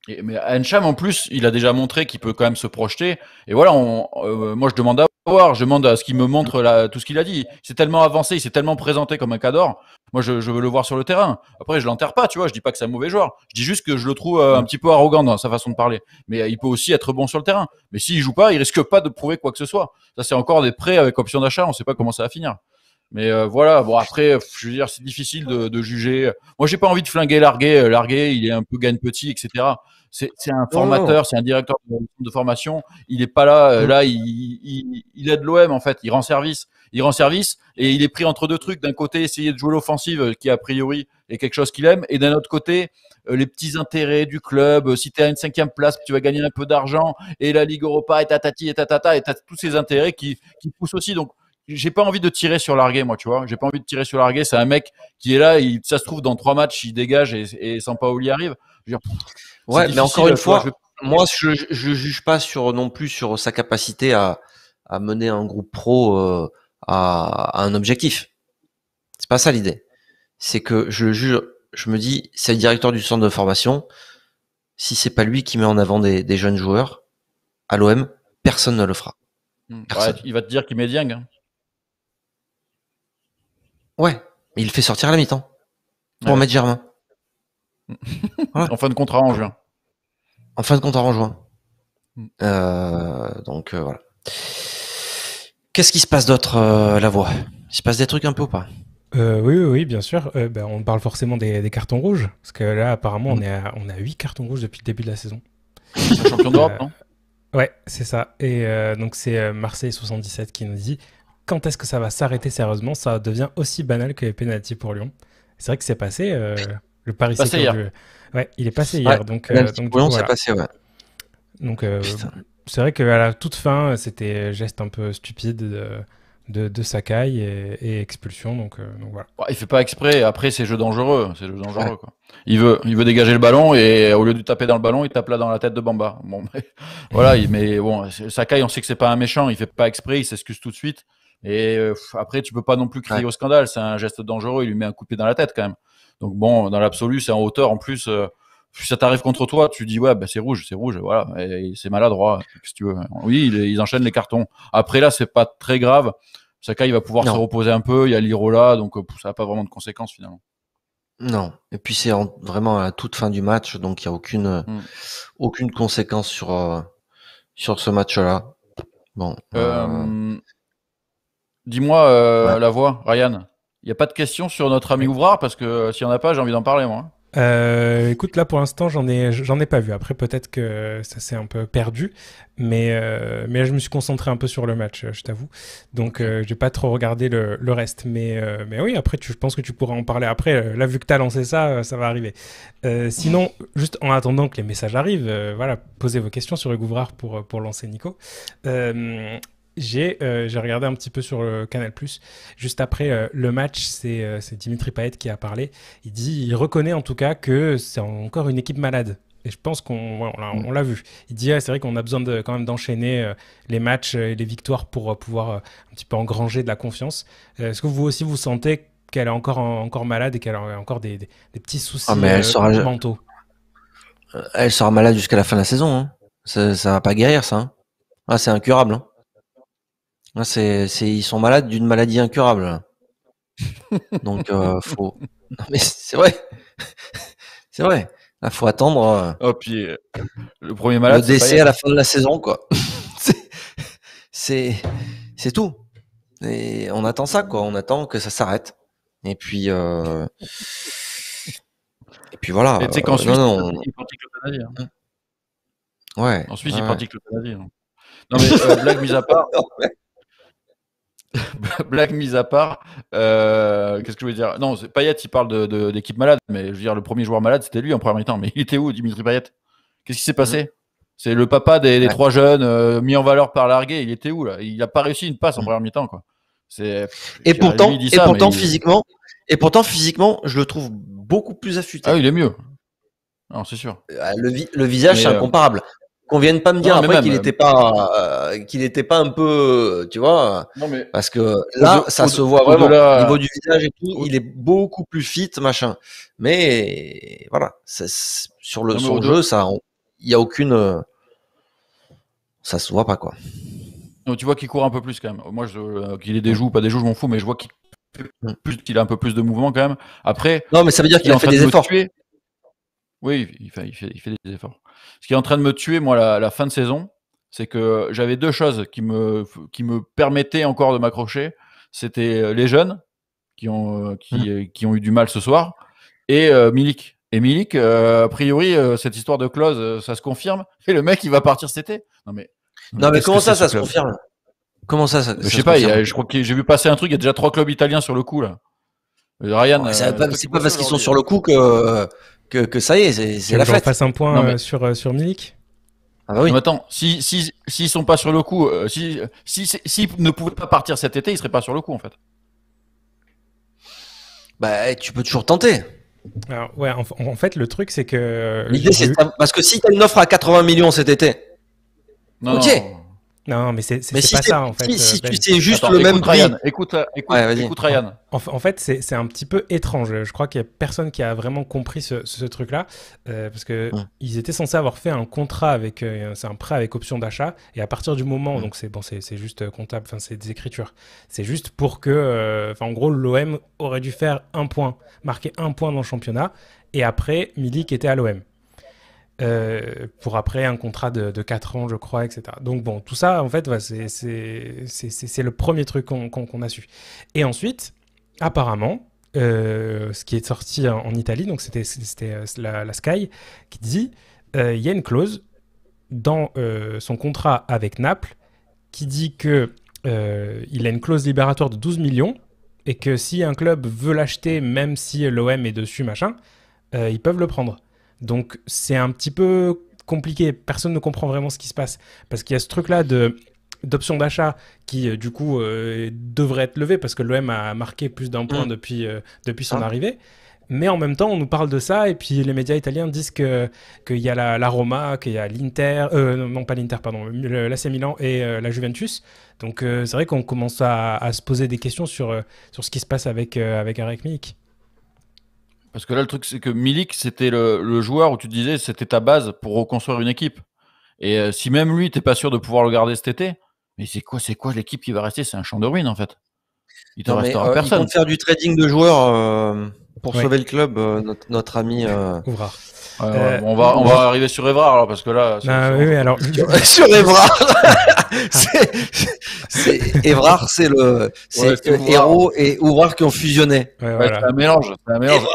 Et, mais Hensham, en plus, il a déjà montré qu'il peut quand même se projeter. Et voilà, euh, moi je demande à voir, je demande à ce qu'il me montre tout ce qu'il a dit. C'est tellement avancé, il s'est tellement présenté comme un cador. Moi je, veux le voir sur le terrain. Après, je l'enterre pas, tu vois, je dis pas que c'est un mauvais joueur. Je dis juste que je le trouve euh, un petit peu arrogant dans sa façon de parler. Mais il peut aussi être bon sur le terrain. Mais s'il joue pas, il risque pas de prouver quoi que ce soit. Ça, c'est encore des prêts avec option d'achat, on sait pas comment ça va finir. Mais euh, voilà, bon après, je veux dire, c'est difficile de, juger. Moi, j'ai pas envie de flinguer Larguer. Euh, larguer, il est un peu gagne petit, etc. C'est un formateur, c'est un directeur de, formation. Il n'est pas là. Euh, mm. Là, il, il, il aide l'OM en fait. Il rend service. Il rend service et il est pris entre deux trucs. D'un côté, essayer de jouer l'offensive, qui a priori est quelque chose qu'il aime, et d'un autre côté, les petits intérêts du club. Si tu es à une cinquième place, tu vas gagner un peu d'argent et la Ligue Europa et tatati et tatata et t'as tous ces intérêts qui, qui poussent aussi. Donc j'ai pas envie de tirer sur l'argué, moi, tu vois. J'ai pas envie de tirer sur l'argué. C'est un mec qui est là, il, ça se trouve, dans trois matchs, il dégage et, et pas arrive. il ouais, mais encore une fois, moi, je, je juge pas sur, non plus sur sa capacité à, mener un groupe pro euh, à, un objectif. C'est pas ça l'idée. C'est que je juge, je me dis, c'est le directeur du centre de formation. Si c'est pas lui qui met en avant des, jeunes joueurs à l'OM, personne ne le fera. Hmm. il va te dire qu'il met Dieng. Hein. Ouais, il fait sortir à la mi-temps pour mettre Germain. En fin de contrat en juin. En fin de contrat en juin. Mm. Euh, donc euh, voilà. Qu'est-ce qui se passe d'autre, euh, la voix Il se passe des trucs un peu ou pas oui, oui, bien sûr. Ben, on parle forcément des, cartons rouges. Parce que là, apparemment, on, mm. est on a 8 cartons rouges depuis le début de la saison. champion d'Europe, non Ouais, c'est ça. Et donc, c'est Marseille 77 qui nous dit quand est-ce que ça va s'arrêter sérieusement Ça devient aussi banal que les pénalties pour Lyon. C'est vrai que c'est passé. Euh, le Paris il est passé hier. donc, euh, donc Lyon, c'est passé, ouais. Donc, euh, c'est vrai qu'à la toute fin, c'était geste un peu stupide. De... De, Sakai et, expulsion. Donc, ne voilà. Il fait pas exprès. Après, c'est jeu dangereux. C'est jeu dangereux. Il veut, il veut dégager le ballon et au lieu de taper dans le ballon, il tape là dans la tête de Bamba. Bon, voilà. il, mais bon, Sakai, on sait que c'est pas un méchant. Il fait pas exprès. Il s'excuse tout de suite. Et euh, après, tu peux pas non plus crier au scandale. C'est un geste dangereux. Il lui met un coupé dans la tête quand même. Donc bon, dans l'absolu, c'est en hauteur. En plus, euh, si ça t'arrive contre toi, tu dis ouais, bah c'est rouge, c'est rouge, voilà. Et, c'est maladroit. Si tu veux. Oui, ils, enchaînent les cartons. Après là, c'est pas très grave. Saka, il va pouvoir se reposer un peu. Il y a là donc euh, ça n'a pas vraiment de conséquences finalement. Non. Et puis c'est vraiment à toute fin du match, donc il n'y a aucune, hmm. aucune conséquence sur, sur ce match-là. Bon. Dis-moi euh, la voix, Ryan. Il n'y a pas de questions sur notre ami Ouvrard parce que euh, s'il n'y en a pas, j'ai envie d'en parler moi. Euh, écoute, là pour l'instant, j'en ai, j'en ai pas vu. Après, peut-être que ça s'est un peu perdu, mais mais je me suis concentré un peu sur le match, je t'avoue. Donc, je j'ai pas trop regardé le, reste, mais mais oui. Après, tu, je pense que tu pourras en parler après. Là, vu que t'as lancé ça, ça va arriver. sinon, juste en attendant que les messages arrivent, voilà, posez vos questions sur Hugo pour pour lancer Nico. Euh, j'ai regardé un petit peu sur le euh, Canal Plus. Juste après euh, le match, c'est Dimitri Payet qui a parlé. Il dit, il reconnaît en tout cas que c'est encore une équipe malade. Et je pense qu'on mm. l'a vu. Il dit, ah, c'est vrai qu'on a besoin de, quand même d'enchaîner les matchs et les victoires pour pouvoir un petit peu engranger de la confiance. Est-ce que vous aussi vous sentez qu'elle est encore, encore malade et qu'elle a encore des, petits soucis ah, mentaux Elle sera malade jusqu'à la fin de la saison. Hein. Ça, ne va pas guérir ça. Hein. Ah, c'est incurable. Hein c'est, ils sont malades d'une maladie incurable. Donc, euh, faut. Non, mais c'est vrai. c'est vrai. Il faut attendre. Euh, oh, puis, euh, le premier malade. Le décès à la fin de la saison, quoi. c'est, c'est tout. Et on attend ça, quoi. On attend que ça s'arrête. Et puis, euh, et puis voilà. Et tu sais qu'en euh, Suisse, non, non, ils pratiquent le hein. Ouais. En Suisse, ils pratiquent le hein. Non, mais blague mise à part. Blague mise à part, euh, qu'est-ce que je veux dire Non, Payet, il parle d'équipe malade, mais je veux dire, le premier joueur malade, c'était lui en premier temps. Mais il était où, Dimitri Payet Qu'est-ce qui s'est passé mm. C'est le papa des, trois jeunes euh, mis en valeur par Largué. Il était où là Il n'a pas réussi une passe en mm. première mi-temps. Quoi. et pourtant, physiquement, et pourtant physiquement, je le trouve beaucoup plus affûté. Ah, il est mieux. Non, c'est sûr. Ah, le, visage, c'est euh, incomparable qu'on vienne pas me dire qu'il n'était euh, pas euh, qu'il n'était pas un peu euh, tu vois parce que là ça se voit vraiment au niveau du visage et tout il est beaucoup plus fit machin mais voilà sur le son jeu ça il y a aucune ça se voit pas quoi tu vois qu'il court un peu plus quand même moi qu'il ait des joues ou pas des joues je m'en fous mais je vois qu'il mm. a un peu plus de mouvement quand même après non mais ça veut dire qu'il a fait des efforts oui il fait des efforts ce qui est en train de me tuer, moi, la, la fin de saison, c'est que j'avais deux choses qui me, qui me permettaient encore de m'accrocher. C'était euh, les jeunes qui ont, euh, mhm. euh, qui, ont eu du mal ce soir et Milik. Et Milik, a priori, cette histoire de clause, ça se confirme. Et le mec, il va partir cet été. Non, mais, non, mais comment ça, ça se confirme Comment ça, ça, Je sais pas, je crois que j'ai vu passer un truc, il y a déjà trois clubs italiens sur le coup, là. Ryan. c'est pas, parce qu'ils sont sur le coup que que, que ça y est, c'est la fête. On fasse un point euh, sur, euh, sur Milik ah bah oui. Mais attends, s'ils si, si, sont pas sur le coup, s'ils euh, si, si, ne pouvaient pas partir cet été, ils seraient pas sur le coup en fait. Bah, eh, tu peux toujours tenter. Alors, ouais, en, fait, le truc, c'est que. L'idée, c'est. Parce que si tu as une offre à 80 millions cet été. ok. Non, mais c'est pas ça en fait. Si, euh, ben. juste le même Ryan, écoute, euh, écoute, Ryan. En, fait, c'est un petit peu étrange. Je crois qu'il n'y a personne qui a vraiment compris ce, truc-là euh, parce qu'ils étaient censés avoir fait un contrat avec, c'est un prêt avec option d'achat et à partir du moment, donc c'est bon, c'est juste comptable, c'est des écritures, c'est juste pour que, enfin en gros, l'OM aurait dû faire un point, marquer un point dans le championnat et après Milik était à l'OM. Euh, pour après un contrat de, de, 4 ans, je crois, etc. Donc bon, tout ça, en fait, c'est le premier truc qu'on a su. Et ensuite, apparemment, euh, ce qui est sorti en, Italie, donc c'était euh, la, Sky, qui dit, il y a une clause dans son contrat avec Naples qui dit que il a une clause libératoire de 12 millions et que si un club veut l'acheter, même si l'OM est dessus, machin, ils peuvent le prendre. Donc c'est un petit peu compliqué. Personne ne comprend vraiment ce qui se passe parce qu'il y a ce truc-là de d'options d'achat qui euh, du coup euh, devrait être levé, parce que l'OM a marqué plus d'un point mm. depuis euh, depuis son ah. arrivée. Mais en même temps, on nous parle de ça, et puis les médias italiens disent que qu'il y a la, Roma, qu'il y a l'Inter, non pas l'Inter, pardon, l'AC Milan et la Juventus. Donc c'est vrai qu'on commence à, se poser des questions sur sur ce qui se passe avec avec Eric parce que là, le truc, c'est que Milik, c'était le, joueur où tu disais c'était ta base pour reconstruire une équipe. Et euh, si même lui, t'es pas sûr de pouvoir le garder cet été, mais c'est quoi, c'est quoi l'équipe qui va rester C'est un champ de ruines en fait. Il t'en restera euh, personne. Ils faire du trading de joueurs. Euh, pour sauver le club, euh, notre, ami. Euh, Ouvrard. Euh, on va, on va arriver sur Evrard alors, parce que là. Bah, oui, alors. sur Evrard ah. c'est Evrard, c'est le c'est héros et Ouvrard qui ont fusionné. Voilà. c'est un mélange.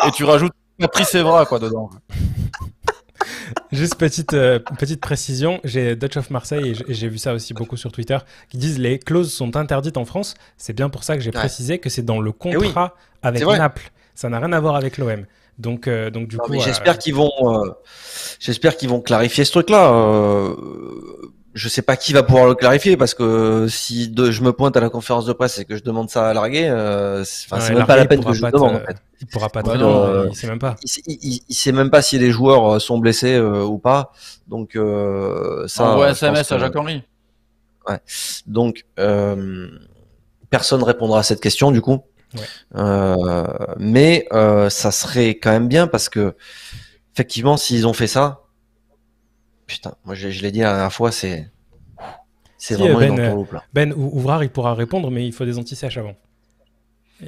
Et tu rajoutes Patrice Evrard quoi, dedans. Juste petite, petite précision, j'ai Dutch of Marseille et j'ai vu ça aussi beaucoup sur Twitter qui disent les clauses sont interdites en France. C'est bien pour ça que j'ai précisé que c'est dans le eh contrat avec Naples. Ça n'a rien à voir avec l'OM. Donc, euh, donc du coup, euh, j'espère qu'ils vont, euh, j'espère qu'ils vont clarifier ce truc-là. je sais pas qui va pouvoir le clarifier parce que si je me pointe à la conférence de presse et que je demande ça à Larguer, c'est même pas la peine que je demande. En fait. Il pourra pas. sait même pas. Il, sait même pas si les joueurs sont blessés ou pas. Donc ça. Envoie SMS à Jacques Henry. Ouais. Donc personne répondra à cette question du coup. Euh, mais euh, ça serait quand même bien parce que effectivement, s'ils ont fait ça, putain, moi je, l'ai dit la dernière fois, c'est c'est vraiment ben, une Ben Ouvrard, il pourra répondre, mais il faut des anti avant.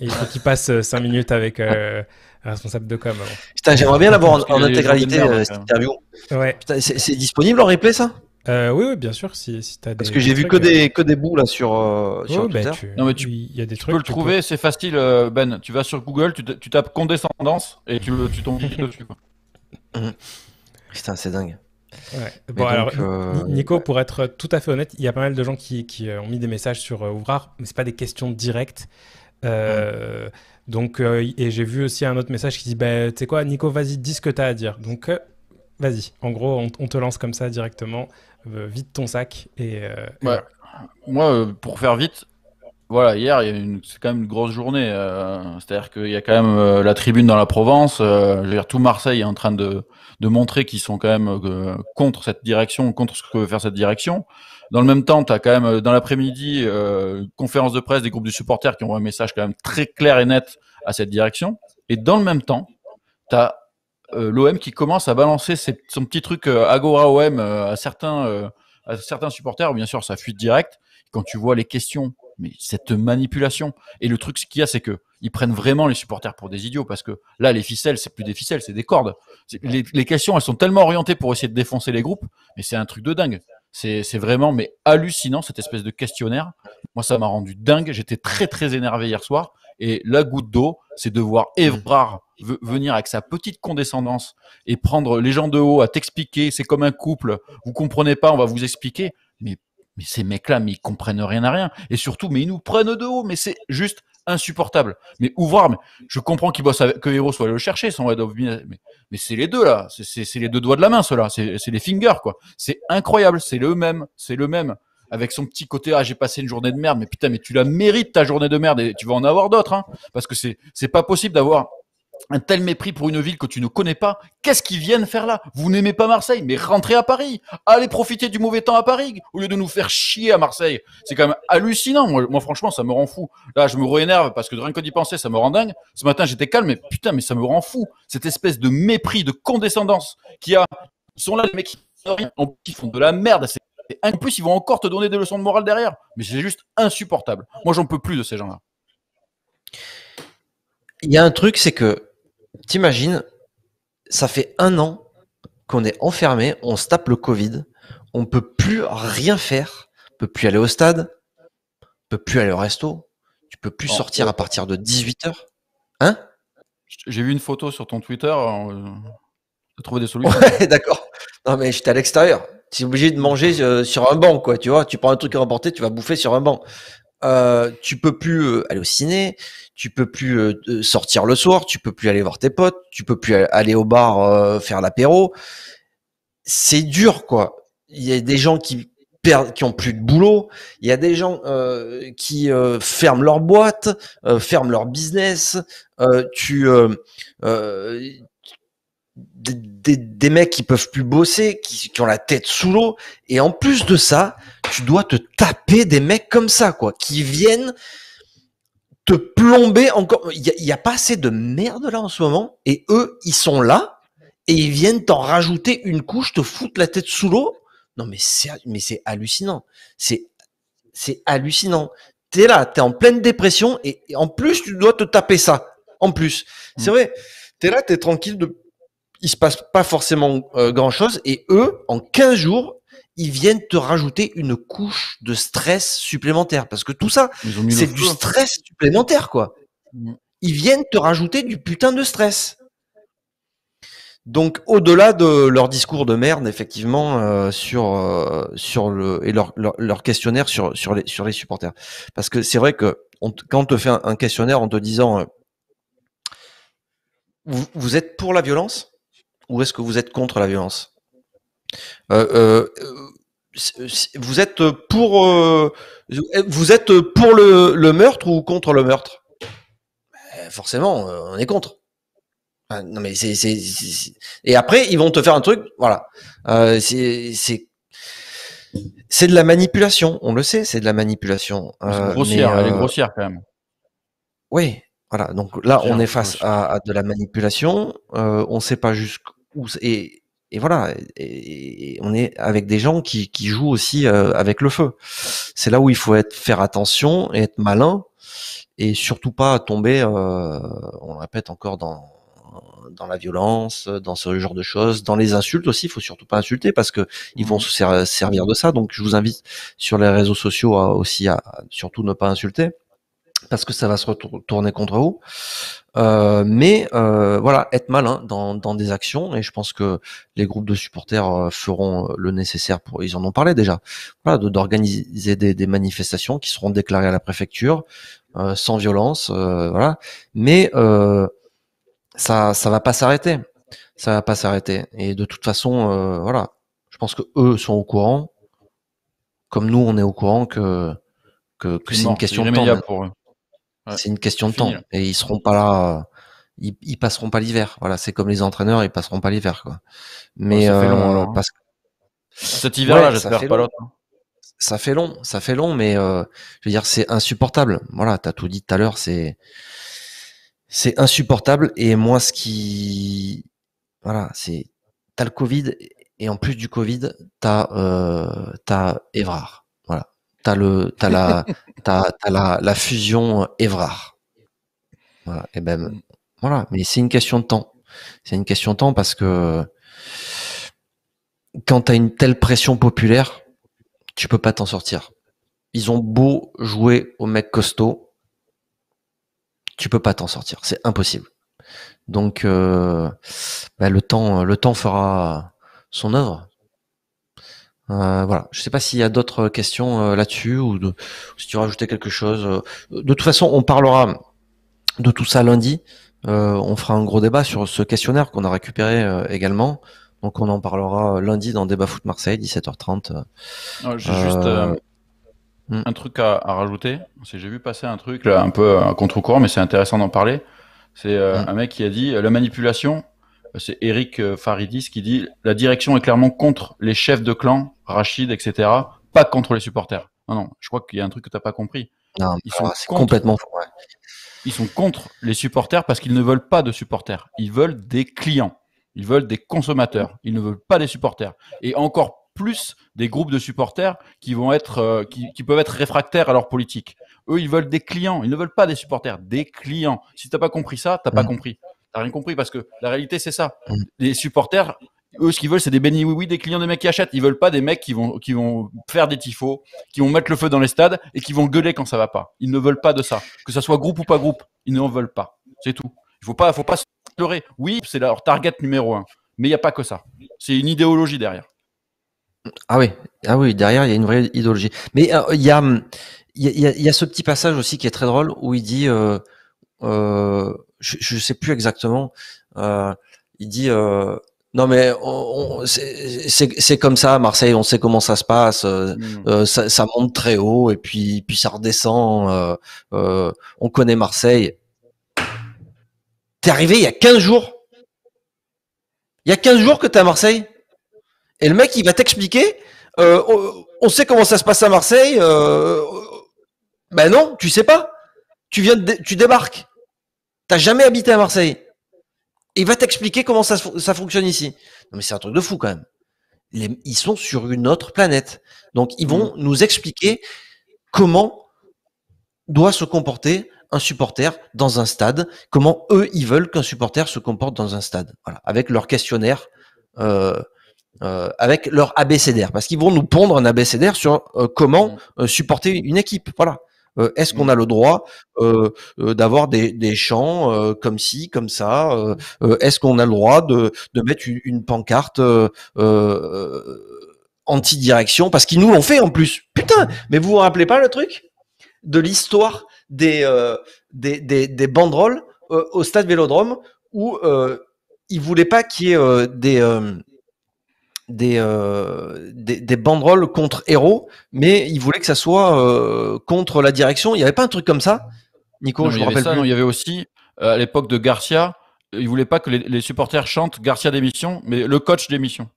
il faut qu'il passe 5 euh, minutes avec un responsable de com. Putain, j'aimerais bien l'avoir en, intégralité hein. cette interview. c'est disponible en replay ça euh, oui, oui, bien sûr, si, si as des, Parce que j'ai vu que des, euh, que des bouts là sur, euh, sur bah, Twitter. tu... Non, mais tu, peux le trouver, c'est facile, Ben. Tu vas sur Google, tu, tu tapes condescendance et tu, tu tombes dessus. Putain, c'est dingue. Bon, alors, Nico, pour être tout à fait honnête, il y a pas mal de gens qui, qui ont mis des messages sur Ouvrard, mais c'est pas des questions directes. Donc, et j'ai vu aussi un autre message qui dit, bah, tu sais quoi, Nico, vas-y, dis ce que tu as à dire. Donc, Vas-y, en gros, on, te lance comme ça directement. Euh, vite ton sac. Et, euh, Moi, euh, pour faire vite, voilà, hier, c'est quand même une grosse journée. C'est-à-dire qu'il y a quand même la tribune dans la Provence. je veux dire, tout Marseille est en train de, montrer qu'ils sont quand même contre cette direction, contre ce que veut faire cette direction. Dans le même temps, tu as quand même, dans l'après-midi, une conférence de presse des groupes de supporters qui ont un message quand même très clair et net à cette direction. Et dans le même temps, tu as euh, l'OM qui commence à balancer son petit truc euh, Agora OM euh, à, certains, à certains supporters, bien sûr, ça fuite direct. Quand tu vois les questions, mais cette manipulation. Et le truc, ce qu'il y a, c'est que ils prennent vraiment les supporters pour des idiots parce que là, les ficelles, c'est plus des ficelles, c'est des cordes. les, questions, elles sont tellement orientées pour essayer de défoncer les groupes, mais c'est un truc de dingue. C'est vraiment mais hallucinant cette espèce de questionnaire. Moi, ça m'a rendu dingue. J'étais très très énervé hier soir. Et la goutte d'eau, c'est de voir mm. Evrard venir avec sa petite condescendance et prendre les gens de haut à t'expliquer. C'est comme un couple. Vous comprenez pas, on va vous expliquer. Mais mais ces mecs-là, mais ils comprennent rien à rien. Et surtout, mais ils nous prennent de haut. Mais c'est juste insupportable. Mais ouvrir, mais je comprends qu'il bosse avec, que Hero soit allé le chercher, son mais, c'est les deux là, c'est les deux doigts de la main, ceux-là, c'est les fingers quoi. C'est incroyable, c'est le même, c'est le même. Avec son petit côté, ah j'ai passé une journée de merde, mais putain, mais tu la mérites ta journée de merde et tu vas en avoir d'autres, hein, parce que c'est pas possible d'avoir un tel mépris pour une ville que tu ne connais pas. Qu'est-ce qu'ils viennent faire là Vous n'aimez pas Marseille, mais rentrez à Paris. Allez profiter du mauvais temps à Paris au lieu de nous faire chier à Marseille. C'est quand même hallucinant. Moi, franchement, ça me rend fou. Là, je me réénerve parce que rien que d'y penser, ça me rend dingue. Ce matin, j'étais calme, mais putain, mais ça me rend fou. Cette espèce de mépris, de condescendance qui a. Ils sont là les mecs qui font de la merde. En plus, ils vont encore te donner des leçons de morale derrière. Mais c'est juste insupportable. Moi, j'en peux plus de ces gens-là. Il y a un truc, c'est que T'imagines, ça fait un an qu'on est enfermé, on se tape le Covid, on peut plus rien faire, on peut plus aller au stade, on peut plus aller au resto, tu peux plus oh. sortir à partir de 18h. Hein J'ai vu une photo sur ton Twitter, euh, tu as trouvé des solutions. d'accord. Non mais j'étais à l'extérieur. Tu es obligé de manger euh, sur un banc, quoi, tu vois. Tu prends un truc à remporter, tu vas bouffer sur un banc. Euh, tu peux plus euh, aller au ciné, tu peux plus euh, sortir le soir, tu peux plus aller voir tes potes, tu peux plus aller au bar faire l'apéro. C'est dur, quoi. Il y a des gens qui perdent, qui ont plus de boulot. Il y a des gens qui ferment leur boîte, ferment leur business. tu des, mecs qui peuvent plus bosser, qui, ont la tête sous l'eau. Et en plus de ça, tu dois te taper des mecs comme ça, quoi, qui viennent te plomber encore. Il y a, pas assez de merde là en ce moment. Et eux, ils sont là et ils viennent t'en rajouter une couche, te foutre la tête sous l'eau. Non, mais c'est, mais c'est hallucinant. C'est, c'est hallucinant. T'es là, t'es en pleine dépression et, en plus, tu dois te taper ça. En plus. C'est vrai mm. vrai. T'es là, t'es tranquille de, il se passe pas forcément euh, grand chose. Et eux, en 15 jours, ils viennent te rajouter une couche de stress supplémentaire. Parce que tout ça, c'est du stress supplémentaire, quoi. Mm. Ils viennent te rajouter du putain de stress. Donc, au-delà de leur discours de merde, effectivement, euh, sur euh, sur le et leur, questionnaire sur sur les sur les supporters, parce que c'est vrai que quand on te fait un, questionnaire en te disant vous, êtes pour la violence, ou est-ce que vous êtes contre la violence euh, euh, euh, Vous êtes pour vous êtes pour le, meurtre ou contre le meurtre ben, Forcément, on est contre. non mais c'est et après ils vont te faire un truc, voilà. c'est c'est de la manipulation, on le sait, c'est de la manipulation. grossière, elle est grossière quand même. Oui, voilà. Donc là, on est face à, de la manipulation. on ne sait pas jusqu'où et, voilà, et, on est avec des gens qui, qui jouent aussi euh, avec le feu. C'est là où il faut être, faire attention et être malin et surtout pas tomber, euh, on le répète encore, dans, dans la violence, dans ce genre de choses, dans les insultes aussi. Il faut surtout pas insulter parce que ils vont mmh. se servir de ça. Donc je vous invite sur les réseaux sociaux euh, aussi à surtout ne pas insulter parce que ça va se retourner contre vous. Euh, mais euh, voilà, être malin dans, des actions, et je pense que les groupes de supporters euh, feront le nécessaire pour. Ils en ont parlé déjà. Voilà, d'organiser des, manifestations qui seront déclarées à la préfecture sans violence, voilà. Mais ça, ça va pas s'arrêter. Ça va pas s'arrêter. Et de toute façon, voilà, je pense que eux sont au courant, comme nous, on est au courant que que, c'est une question de temps. Pour eux. C'est une question de temps. et ils seront pas là. Ils, passeront pas l'hiver. Voilà, c'est comme les entraîneurs, ils passeront pas l'hiver, quoi. Mais ça fait euh, long, hein. cet hiver-là, j'espère pas l'autre hein. ça fait long, ça fait long, mais euh, je veux dire, c'est insupportable. Voilà, t'as tout dit tout à l'heure, c'est c'est insupportable. Et moi, ce qui voilà, c'est t'as le Covid et en plus du Covid, t'as euh, t'as t'as le, t'as la, la, fusion euh, Evrard. Voilà. Et ben, mm. voilà. Mais c'est une question de temps. C'est une question de temps parce que quand as une telle pression populaire, tu peux pas t'en sortir. Ils ont beau jouer au mecs costaud tu peux pas t'en sortir. C'est impossible. Donc, euh, ben, le temps, le temps fera son œuvre. Euh, voilà. Je ne sais pas s'il y a d'autres questions euh, là-dessus ou si tu veux rajouter quelque chose. Euh, de toute façon, on parlera de tout ça lundi. on fera un gros débat sur ce questionnaire qu'on a récupéré également. Donc on en parlera lundi dans Débat Foot Marseille, 17h30. J'ai juste hmm. un truc à, à rajouter. J'ai vu passer un truc là, un peu à contre-courant, mais c'est intéressant d'en parler. C'est hmm. un mec qui a dit la manipulation, c'est Eric Faridis qui dit la direction est clairement contre les chefs de clan Rachid, etc. Pas contre les supporters. Non, non, je crois qu'il y a un truc que tu n'as pas compris. Non, ils sont ah, complètement faux. Ils sont contre les supporters parce qu'ils ne veulent pas de supporters. Ils veulent des clients. Ils veulent des consommateurs. Ils ne veulent pas des supporters. Et encore plus des groupes de supporters qui vont être, euh, qui, peuvent être réfractaires à leur politique. Eux, ils veulent des clients. Ils ne veulent pas des supporters, des clients. Si tu t'as pas compris ça, t'as pas mm. compris. T'as rien compris parce que la réalité c'est ça. Mm. Les supporters eux, ce qu'ils veulent, c'est des bénis oui, oui, des clients, des mecs qui achètent. Ils veulent pas des mecs qui vont, qui vont faire des tifos, qui vont mettre le feu dans les stades et qui vont gueuler quand ça va pas. Ils ne veulent pas de ça. Que ça soit groupe ou pas groupe, ils n'en veulent pas. C'est tout. Il faut pas, faut pas se pleurer. Oui, c'est leur target numéro un. Mais il n'y a pas que ça. C'est une idéologie derrière. Ah oui, ah oui, derrière il y a une vraie idéologie. Mais euh, il y, a, y, ce petit passage aussi qui est très drôle où il dit, euh, euh, je ne sais plus exactement, il dit non, mais c'est comme ça à Marseille. On sait comment ça se passe. Euh, mm. euh, ça, monte très haut et puis puis ça redescend. Euh, on connaît Marseille. T'es arrivé il y a 15 jours. Il y a 15 jours que t'es à Marseille. Et le mec, il va t'expliquer. On, sait comment ça se passe à Marseille. ben non, tu sais pas. Tu viens, de, tu débarques. T'as jamais habité à Marseille il va t'expliquer comment ça, fonctionne ici. Non, mais c'est un truc de fou quand même. ils sont sur une autre planète. Donc, ils vont mm. nous expliquer comment doit se comporter un supporter dans un stade, comment eux, ils veulent qu'un supporter se comporte dans un stade. Voilà, avec leur questionnaire, euh, euh, avec leur ABCDR. parce qu'ils vont nous pondre un ABCDR sur euh, comment mm. supporter une équipe. Voilà. Euh, est-ce qu'on mmh. a le droit euh, euh, d'avoir des, champs chants comme ci, comme ça Est-ce qu'on a le droit de, mettre une, pancarte anti-direction Parce qu'ils nous l'ont fait en plus. Putain, mais vous vous rappelez pas le truc de l'histoire des, banderoles au stade Vélodrome où ils voulaient pas qu'il y ait des, euh, des, des, banderoles contre héros, mais ils voulaient que ça soit euh, contre la direction. Il n'y avait pas un truc comme ça, Nico je me rappelle ça, il y avait aussi, euh, à l'époque de Garcia, il voulaient pas que les, supporters chantent Garcia démission, mais le coach démission.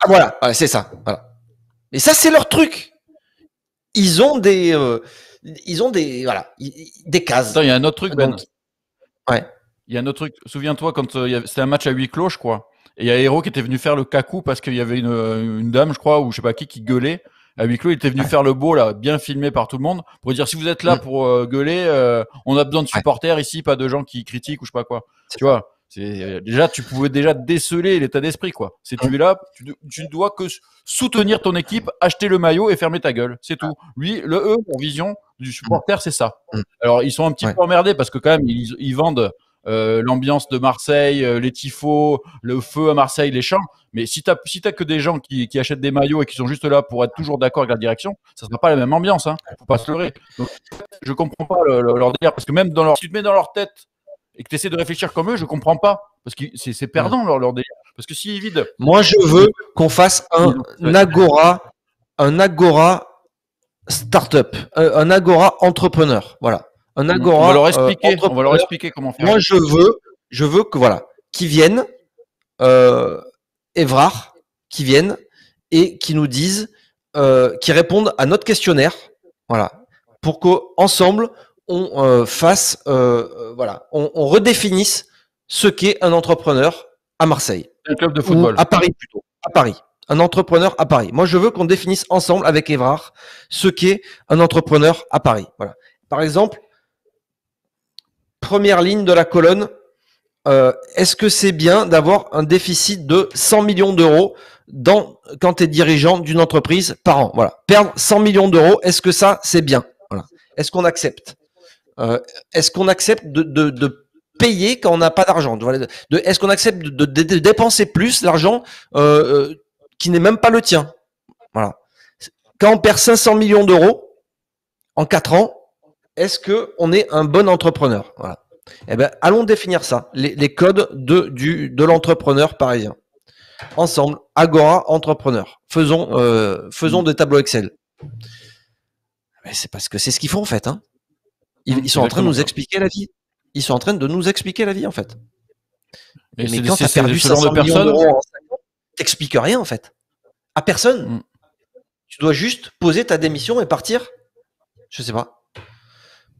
Ah voilà, c'est ça. Voilà. Et ça, c'est leur truc. Ils ont des, ils ont des, voilà, des cases. Attends, il y a un autre truc, ben. ouais. Il y a un autre truc. Souviens-toi quand c'était un match à huit clos, je crois il y a Hero qui était venu faire le cacou parce qu'il y avait une, dame, je crois, ou je sais pas qui, qui gueulait. À huis clos, il était venu faire le beau, là, bien filmé par tout le monde, pour dire si vous êtes là mm. pour euh, gueuler, euh, on a besoin de supporters ici, pas de gens qui critiquent ou je sais pas quoi. Tu vois, c'est euh, déjà tu pouvais déjà déceler l'état d'esprit quoi. Si tu es là, tu, ne dois que soutenir ton équipe, acheter le maillot et fermer ta gueule, c'est tout. Lui, le E, pour vision du mm. supporter, c'est ça. Mm. Alors ils sont un petit peu emmerdés parce que quand même ils vendent euh, l'ambiance de Marseille, euh, les tifos, le feu à Marseille, les champs. Mais si t'as si que des gens qui, achètent des maillots et qui sont juste là pour être toujours d'accord avec la direction, ça ne sera pas la même ambiance. Hein. Faut pas se leurrer. Donc, je comprends pas leur délire parce que même dans leur, si tu te mets dans leur tête et que tu essaies de réfléchir comme eux, je comprends pas parce que c'est perdant leur, leur délire. Parce que s'ils vident. Moi, je veux qu'on fasse un, agora, un agora startup, up, un agora entrepreneur. Voilà. Euh, on va leur expliquer, comment faire. Moi, je veux, je veux que voilà, qu'ils viennent, euh, Evrard, qui viennent et qu'ils nous disent, euh, qu'ils répondent à notre questionnaire, voilà, pour qu'ensemble on euh, fasse, voilà, on, redéfinisse ce qu'est un entrepreneur à Marseille, un club de football, à Paris plutôt, à Paris, un entrepreneur à Paris. Moi, je veux qu'on définisse ensemble avec Evrard ce qu'est un entrepreneur à Paris. Voilà. Par exemple, première ligne de la colonne, euh, est-ce que c'est bien d'avoir un déficit de 100 millions d'euros quand tu es dirigeant d'une entreprise par an Voilà, perdre 100 millions d'euros, est-ce que ça c'est bien voilà. Est-ce qu'on accepte euh, Est-ce qu'on accepte de, payer quand on n'a pas d'argent Est-ce qu'on accepte de, dépenser plus l'argent euh, qui n'est même pas le tien Voilà. Quand on perd 500 millions d'euros en 4 ans, est-ce que on est un bon entrepreneur Eh ben, allons définir ça, les, codes de, de l'entrepreneur parisien. Ensemble, Agora Entrepreneur. Faisons, euh, faisons des tableaux Excel. c'est parce que c'est ce qu'ils font en fait. Hein. Ils, sont en train de nous expliquer la vie. Ils sont en train de nous expliquer la vie en fait. mais quand tu as perdu 500 de personnes, millions d'euros t'expliques rien en fait. À personne. Mm. Tu dois juste poser ta démission et partir. Je sais pas.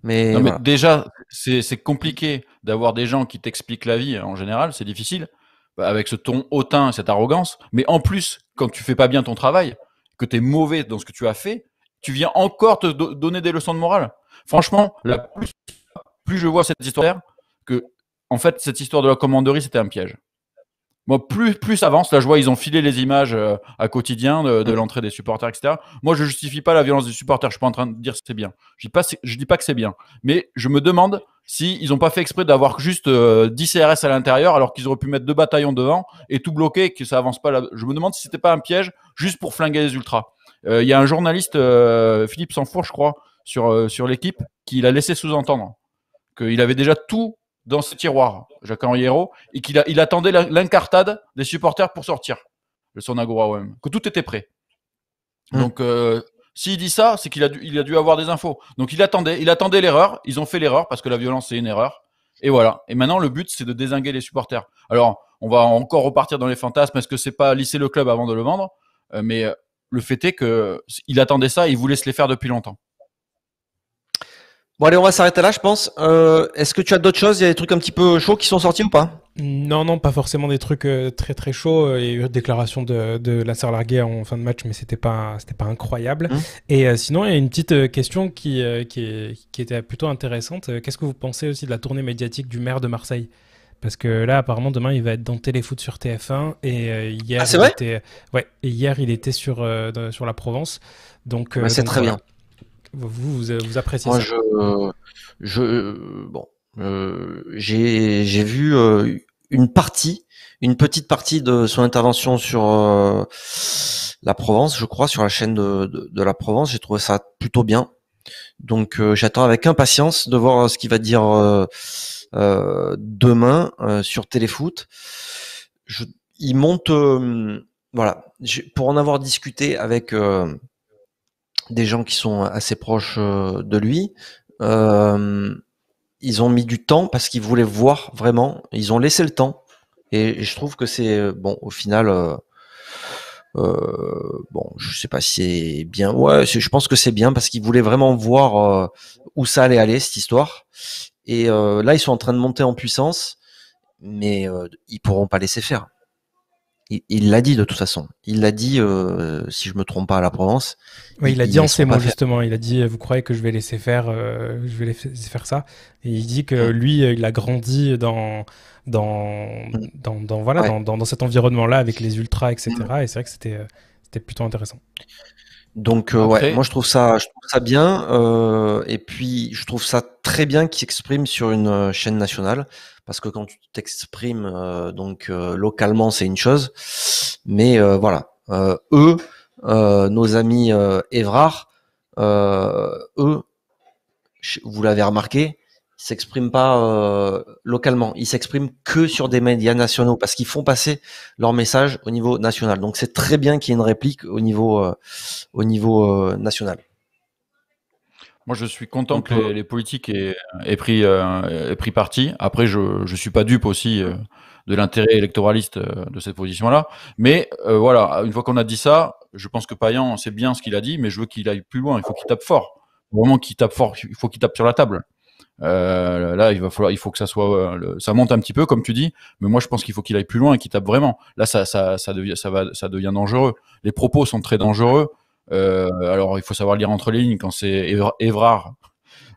Mais, déjà, c'est compliqué d'avoir des gens qui t'expliquent la vie en général, c'est difficile, bah, avec ce ton hautain, cette arrogance. Mais en plus, quand tu fais pas bien ton travail, que tu es mauvais dans ce que tu as fait, tu viens encore te donner des leçons de morale. Franchement, plus, plus je vois cette histoire, que en fait, cette histoire de la commanderie, c'était un piège. Moi, plus, plus avance, là, je vois, ils ont filé les images euh, à quotidien de, l'entrée des supporters, etc. Moi, je ne justifie pas la violence des supporters. Je ne suis pas en train de dire que c'est bien. Je ne dis pas que c'est bien. Mais je me demande si ils ont pas fait exprès d'avoir juste 10 euh, CRS à l'intérieur, alors qu'ils auraient pu mettre deux bataillons devant et tout bloquer et que ça avance pas. Là. Je me demande si c'était pas un piège juste pour flinguer les ultras. Euh, il y a un journaliste, Philippe Sanfour, je crois, sur, sur l'équipe, qui l'a laissé sous-entendre qu'il avait déjà tout dans ce tiroir, Jacques Henriero, et qu'il attendait l'incartade des supporters pour sortir le son OM, que tout était prêt. Hum. Donc, euh, s'il dit ça, c'est qu'il a, dû, avoir des infos. Donc, il attendait, il attendait l'erreur, ils ont fait l'erreur parce que la violence, c'est une erreur. Et voilà. Et maintenant, le but, c'est de désinguer les supporters. Alors, on va encore repartir dans les fantasmes. Est-ce que c'est pas lisser le club avant de le vendre euh, Mais euh, le fait est que il attendait ça, il voulait se les faire depuis longtemps. Bon allez, on va s'arrêter là, je pense. Euh, est-ce que tu as d'autres choses Il y a des trucs un petit peu chauds qui sont sortis ou pas Non, non, pas forcément des trucs euh, très très chauds. Euh, il y a eu une déclaration de, de Lasser Larguet en fin de match, mais c'était pas c'était pas incroyable. Hum. Et sinon, il y a une petite question qui qui, était plutôt intéressante. Qu'est-ce que vous pensez aussi de la tournée médiatique du maire de Marseille parce que là apparemment demain il va être dans Téléfoot sur TF1 et hier ah, il vrai était ouais et hier il était sur sur la Provence donc bah, c'est très bien vous, vous, vous appréciez Moi, ça je, je, bon, euh, j'ai, j'ai vu euh, une partie, une petite partie de son intervention sur euh, la Provence, je crois, sur la chaîne de, de, la Provence. J'ai trouvé ça plutôt bien. Donc euh, j'attends avec impatience de voir ce qu'il va dire demain sur Téléfoot. Je, il monte, voilà, pour en avoir discuté avec des gens qui sont assez proches euh, de lui. Euh, ils ont mis du temps parce qu'ils voulaient voir vraiment. Ils ont laissé le temps. Et je trouve que c'est euh, bon au final. bon, je sais pas si c'est bien. Ouais, je pense que c'est bien parce qu'ils voulaient vraiment voir où ça allait aller cette histoire. Et là, ils sont en train de monter en puissance, mais ils pourront pas laisser faire il l'a dit de toute façon. Il l'a dit, euh, si je me trompe pas, à la Provence. Oui, il l'a dit en ces mots justement. Il a dit, euh, vous croyez que je vais laisser faire, euh, je vais faire ça. Et il dit que lui, il a grandi dans dans mm. dans, voilà dans, dans, dans, cet environnement-là avec les ultras, etc. Mm. Et c'est vrai que c'était c'était plutôt intéressant. Donc ouais, moi je trouve ça je trouve ça bien. et puis je trouve ça très bien qu'il s'exprime sur une chaîne nationale parce que quand tu t'exprimes euh, donc euh, localement, c'est une chose, mais euh, voilà, eux, nos amis Évrard, eux, vous l'avez remarqué, ils s'expriment pas localement, ils s'expriment que sur des médias nationaux parce qu'ils font passer leur message au niveau national. Donc c'est très bien qu'il y ait une réplique au niveau au niveau national. Moi, je suis content que les, euh, politiques euh, aient, pris, parti. Après, je ne suis pas dupe aussi euh, de l'intérêt électoraliste de cette position-là. Mais voilà, une fois qu'on a dit ça, je pense que Payan sait bien ce qu'il a dit, mais je veux qu'il aille plus loin. Il faut qu'il tape fort. Vraiment qu'il tape fort. Il faut qu'il tape sur la table. là, il va falloir, il faut que ça soit, ça monte un petit peu, comme tu dis. Mais moi, je pense qu'il faut qu'il aille plus loin et qu'il tape vraiment. Là, ça devient dangereux. Les propos sont très dangereux. Euh, alors, il faut savoir lire entre les lignes quand c'est Evrard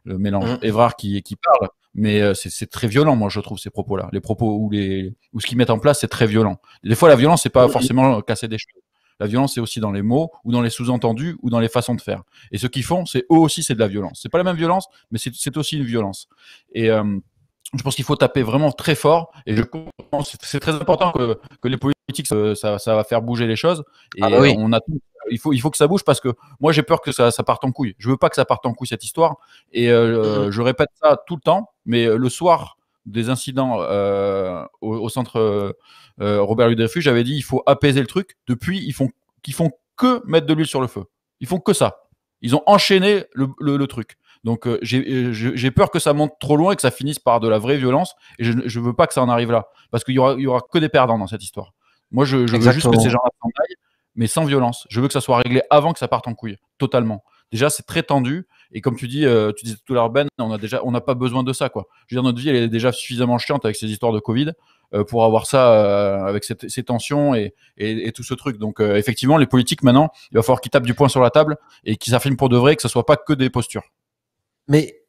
le mélange, Évrard mm. qui, qui parle mais euh, c'est très violent, moi, je trouve, ces propos-là. Les propos ou, les, ou ce qu'ils mettent en place, c'est très violent. Des fois, la violence, c'est pas forcément euh, casser des choses. La violence, c'est aussi dans les mots, ou dans les sous-entendus, ou dans les façons de faire. Et ce qu'ils font, c'est eux aussi, c'est de la violence. C'est pas la même violence, mais c'est aussi une violence. Et je pense qu'il faut taper vraiment très fort. Et je c'est très important que, que les politiques, ça, ça, va faire bouger les choses. Et ah bah oui. on a il faut, il faut que ça bouge parce que moi j'ai peur que ça, ça parte en couille. Je veux pas que ça parte en couille cette histoire. Et euh, mhm. je répète ça tout le temps, mais euh, le soir des incidents euh, au, centre Robert Louis j'avais dit il faut apaiser le truc. Depuis, ils font, ils font que mettre de l'huile sur le feu. Ils font que ça. Ils ont enchaîné le, le, truc. Donc j'ai peur que ça monte trop loin et que ça finisse par de la vraie violence. Et je ne veux pas que ça en arrive là. Parce qu'il y aura, y aura que des perdants dans cette histoire. Moi, je, je veux juste que ces gens-là s'en aillent mais sans violence. Je veux que ça soit réglé avant que ça parte en couille, totalement. Déjà, c'est très tendu. Et comme tu dis, euh, tu disais tout à l'heure, Ben, on a déjà, on n'a pas besoin de ça, quoi. Je veux dire, notre vie, elle est déjà suffisamment chiante avec ces histoires de Covid euh, pour avoir ça euh, avec ces tensions et, et, tout ce truc. Donc, effectivement, les politiques maintenant, il va falloir qu'ils tapent du poing sur la table et qu'ils affirment pour de vrai, que ce soit pas que des postures. Mais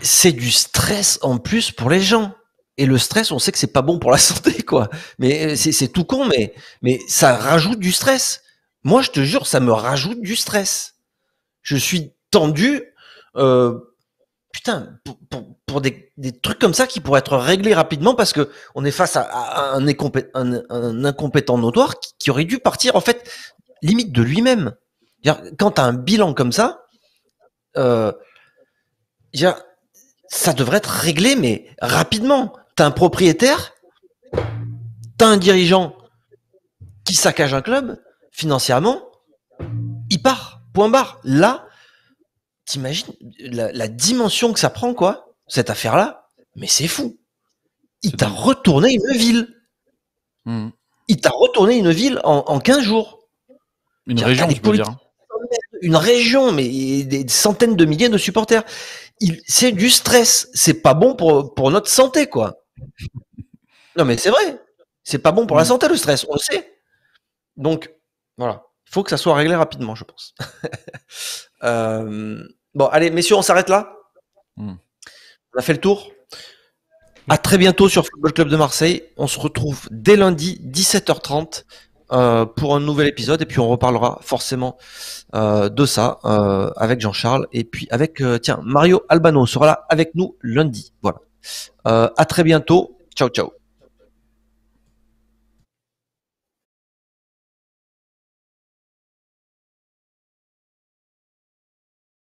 c'est du stress en plus pour les gens. Et le stress, on sait que c'est pas bon pour la santé, quoi. Mais c'est tout con, mais mais ça rajoute du stress. Moi, je te jure, ça me rajoute du stress. Je suis tendu. Euh, putain, pour, des, trucs comme ça qui pourraient être réglés rapidement parce que on est face à, un, incompétent notoire qui, aurait dû partir en fait limite de lui-même. Quand tu as un bilan comme ça, euh, ça devrait être réglé, mais rapidement. Tu as un propriétaire, tu un dirigeant qui saccage un club, financièrement, il part. Point barre. Là, t'imagines la, la, dimension que ça prend, quoi, cette affaire-là. Mais c'est fou. Il t'a retourné une ville. Hmm. Il t'a retourné une ville en, en 15 jours. Une région, ah, hein. Une région, mais des centaines de milliers de supporters. C'est du stress. C'est pas bon pour, pour notre santé, quoi. Non, mais c'est vrai. C'est pas bon pour la hmm. santé, le stress. On le sait. Donc, voilà. Il faut que ça soit réglé rapidement, je pense. Euh, bon, allez, messieurs, on s'arrête là. Hmm. On a fait le tour. À très bientôt sur Football Club de Marseille. On se retrouve dès lundi, 17h30, euh, pour un nouvel épisode. Et puis, on reparlera forcément euh, de ça avec Jean-Charles. Et puis, avec, tiens, Mario Albano sera là avec nous lundi. Voilà. à très bientôt. Ciao, ciao.